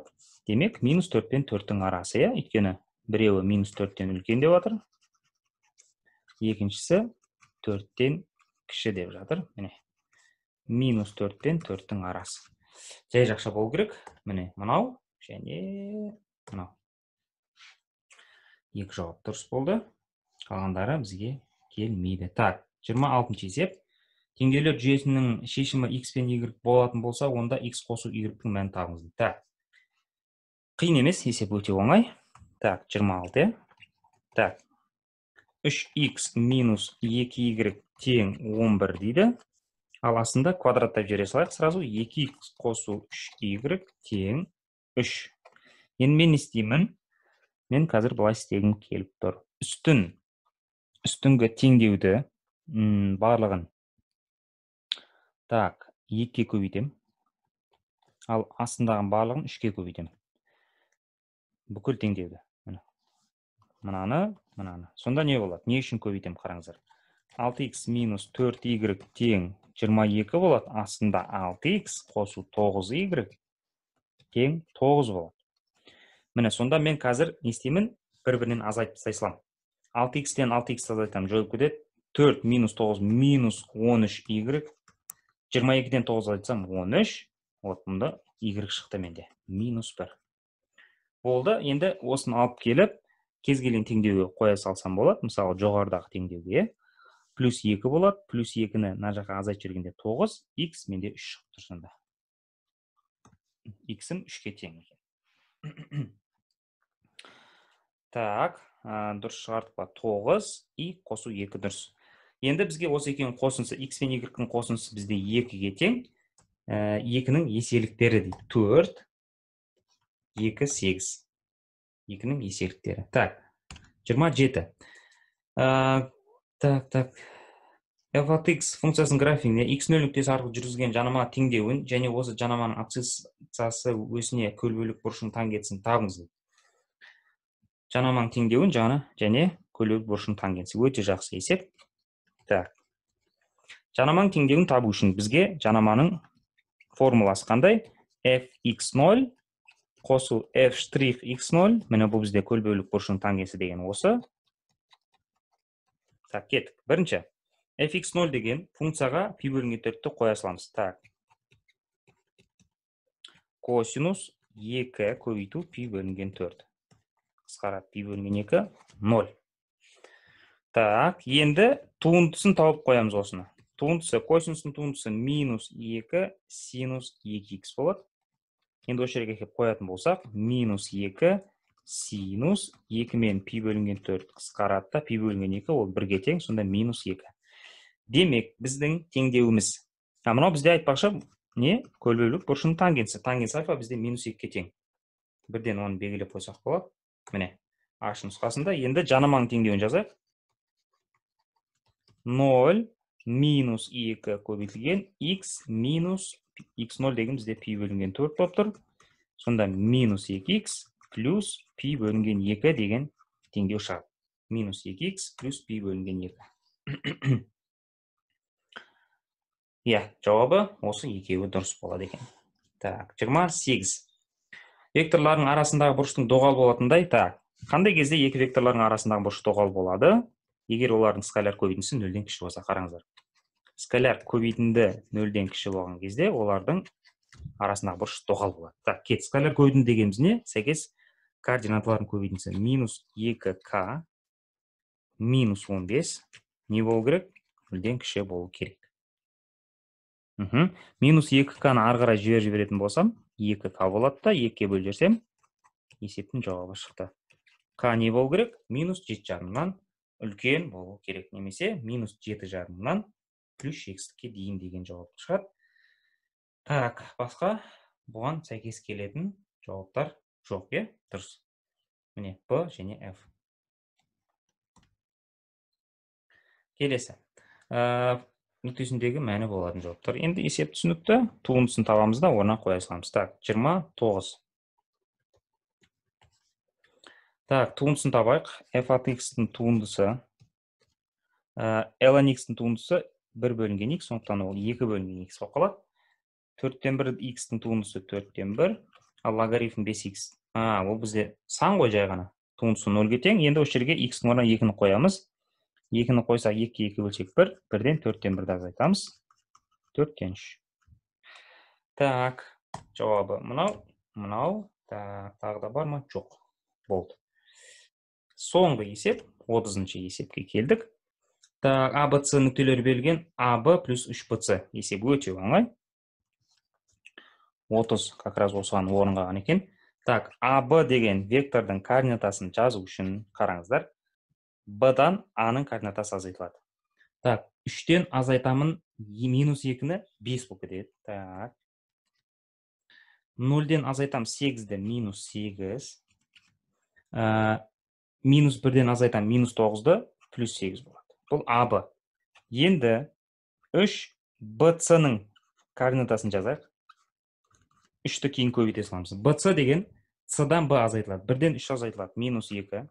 демек минус төрт пен төрттің арасы иә өйткені біреуі минус төрттен үлкен деп жатыр екіншісі төрттен кіші деп жатыр міне минус төрт пен тің арасы жай жақша болу керек міне мынау және мынау екі жауап дұрыс болды қалғандары бізге келмейді так 26 шы есеп теңдеулер жүйесінің шешімі x пен y болатын болса онда x қосу y-тің мәнін так қиын емес есеп өте оңай так 26 так 3x минус 2y тең 11 дейді ал асында квадраттап жібере салайық сразу 2 x қосу 3y тен 3 енді мен істеймін мен қазір бұлай істегім келіп тұр үстін үстіңгі теңдеуді ұм, барлығын так 2 көбейдем, ал асындағын барлығын үшке көбейдем. бүкіл теңдеуді міне мынаны мынаны сонда не болады не үшін көбейдем қараңыздар 6x минус төрт y тең 22 болады, асында 6x қосу 9y кен 9 болады. Міне, сонда мен қазір нестеймін бір-бірінен азайтып сайсылам. 6x-тен 6x азайтам жолып көдет, 4 9 минус 13y, 22 ден 9 азайтсам 13, от мұнда y шықты менде, минус 1. Олды, енді осын алып келіп, кезгелен теңдеуге қоя салсам болады, мысалы жоғардағы теңдеуге, плюс 2 болады, плюс 2-ні нажақа азай жергенде 9, x менде 3 шығып тұрсында. x-ім 3-ке тең екен. Так, дұрыс шығартып ба, 9, и қосу 2 дұрыс. Енді бізге осы екен қосынсы, x мен 2-кін қосынсы бізде 2-ге тең, 2-нің ә, еселіктері дейді, 4, 2, 8. 2-нің еселіктері. Так, 27 так так f от x функциясының графигіне x нөл нүктесі арқылы жүргізген жанама теңдеуін және осы жанаманың абсциссасы өсіне көлбөлік бұрышының тангенсін табыңыз дейді жанаманың теңдеуін жаны және көлбөлік бұрышының тангенсі өте жақсы есеп так жанаманың теңдеуін табу үшін бізге жанаманың формуласы қандай fx0, қосу f штрих x міне бұл бізде көлбөлік бұрышының тангенсі деген осы Так, кеттік. Бірінші, fx0 деген функцияға π бөлінген төртті қой асыламыз. Так, косинус 2-ка көйту π 4. төрт. Қысқара π 2 0. Так, енді туындысын тауып қоямыз осыны. Туындысы, косинусын туындысы минус 2-ка синус 2 x болады. Енді өшіреге қойатын болсақ, минус 2-ка 2 синус 2 мен пи бөлінген 4 қысқарады да пи бөлінген 2 ол бірге тең сонда минус 2. демек біздің теңдеуіміз а мынау бізде айтпақшы не көлбеулік бұрышының тангенсі тангенс альфа бізде минус 2 тең бірден оны белгілеп қойсақ болады міне аш нұсқасында енді жанымаң теңдеуін жазайық 0 минус 2 көбейтілген x минус x 0 деген бізде пи бөлінген болып тұр сонда минус екі плюс пи бөлінген 2 деген теңдеу шығады минус 2х плюс пи бөлінген 2 иә жауабы осы екеуі дұрыс болады екен так 28 векторлардың арасындағы бұрыштың доғал болатындай так қандай кезде екі векторлардың арасындағы бұрыш доғал болады егер олардың скаляр көбейтіндісі нөлден кіші болса қараңыздар скаляр көбейтінді нөлден кіші болған кезде олардың арасындағы бұрыш доғал болады так кет скаляр көбейтінді дегеніміз не сәйкес координаталардың көбейтіндісі минус 2к минус 15 не болу керек нөлден кіші болу керек минус 2к-ны ары қарай жіберіп жіберетін болсам 2к болады да екіге бөліп жіберсем есептің жауабы шықты к не болу керек минус жеті жарымнан үлкен болу керек немесе минус жеті жарымнан плюс жетістікке дейін деген жауап шығады так басқа бұған сәйкес келетін жауаптар жоқ иә дұрыс міне б және f келесі ә, нүктесіндегі мәні болатын жауаптар енді есеп түсінікті туындысын табамыз да орнына қоя саламыз так жиырма тоғыз так туындысын табайық f от x-тің туындысы ә, l от тің туындысы бір бөлінген x сондықтан ол екі бөлінген x болып қалады төрттен бір x-тің туындысы төрттен бір ал логарифм бес икс а ол бізде сан ғой жай ғана туындысы нөлге тең енді осы жерге икстің орнына екіні қоямыз екіні қойсақ екі екі бөлсек бір бірден төрттен бірді азайтамыз төрттен үш так жауабы мынау мынау так тағы да бар ма жоқ болды соңғы есеп отызыншы есепке келдік так а б с нүктелері берілген а б плюс үш б есеп өте оңай 30 как раз осыған орынға ған екен. Так, А, Б деген вектордың координатасын жазу үшін қараңыздар. Б-дан А-ның координатасы азайтылады. Так, 3-тен азайтамын минус 2-ні 5 бұл Так, 0-ден азайтам 8-ді минус 8-з. Ә, минус 1-ден азайтам минус 9-ді плюс 8 болады. Бұл А, Б. Енді 3 Б, Ц-ның координатасын жазайық үшті кейін көбейте саламыз бц деген с дан б азайтылады бірден үш азайтылады минус екі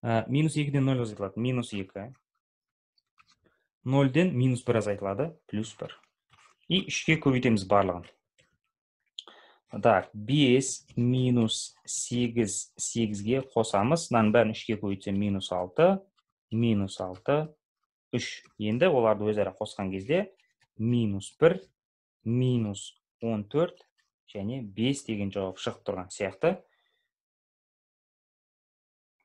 ә, минус екіден нөл азайтылады минус екі нөлден минус бір азайтылады плюс бір и үшке көбейтеміз барлығын так бес минус сегіз сегізге қосамыз мынаның бәрін үшке көбейтсем минус алты минус алты үш енді оларды өзара қосқан кезде минус бір минус 14 және 5 деген жауап шығып тұрған сияқты.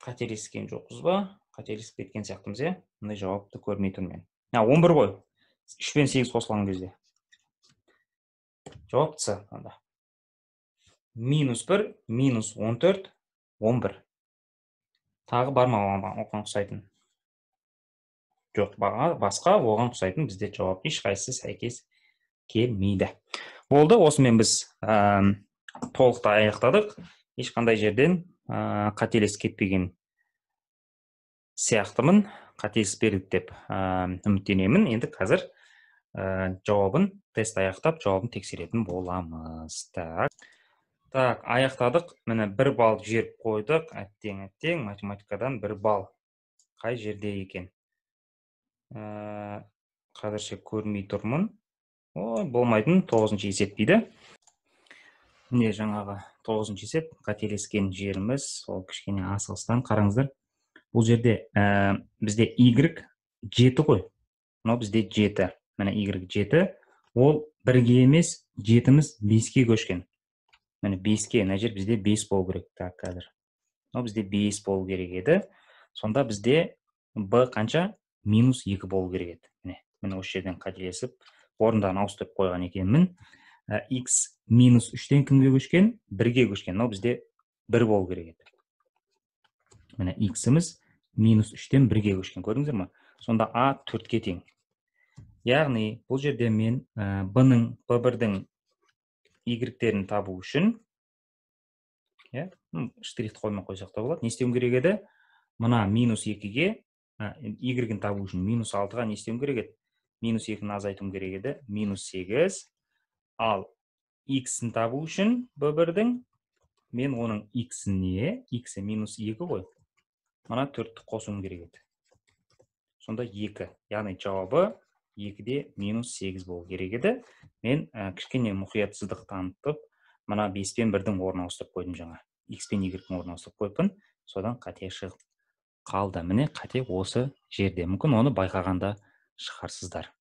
Қатерескен жоқыз ба? Қатерескен кеткен сияқтымыз е? Иә? Мұндай жауапты көрмей мен. Ня, 11 қой. 3 пен 8 қосылан кезде. Жауап тұсы қанда. Минус 1, минус 14, 11. Тағы бар ма оған оқын құсайтын? басқа оған құсайтын бізде жауап еш қайсы сәйкес келмейді болды осымен біз ә, толықтай аяқтадық ешқандай жерден ә, қателесіп кетпеген сияқтымын қателесіп бердік деп ә, үміттенемін енді қазір ә, жауабын тест аяқтап жауабын тексеретін боламыз так так аяқтадық міне бір балл жіберіп қойдық әттең әттең математикадан бір балл қай жерде екен ә, қазірше көрмей тұрмын ол болмайтын тоғызыншы есеп дейді міне жаңағы тоғызыншы есеп қателескен жеріміз ол кішкене асығыстан қараңыздар бұл жерде ә, бізде y жеті ғой мынау бізде жеті міне y жеті ол бірге емес жетіміз беске көшкен міне беске мына жер бізде бес болу керек так қазір мынау бізде бес болу керек еді сонда бізде b қанша минус екі болу керек еді міне міне осы жерден қателесіп орындарын ауыстырып қойған екенмін x ә, минус үштен кімге көшкен бірге көшкен мынау бізде бір болу керек еді міне иксіміз минус үштен бірге көшкен көрдіңіздер ма сонда а төртке тең яғни бұл жерде мен ә, б-ның б бірдің игректерін табу үшін иә штрихты қоймай қойсақ та болады не істеуім керек еді мына минус екіге игрегін табу үшін минус алтыға не істеуім керек еді минус екіні азайтуым керек еді минус сегіз ал х-ін табу үшін б бірдің мен оның х-не х минус екі ғой мына төртті қосуым керек еді сонда екі яғни жауабы екіде минус сегіз болу керек еді мен ә, кішкене мұқиятсыздық танытып мына бес пен бірдің орнын ауыстырып қойдым жаңа х пен игректің орнын ауыстырып қойыппын содан қате шығып қалды міне қате осы жерде мүмкін оны байқағанда шығарсыздар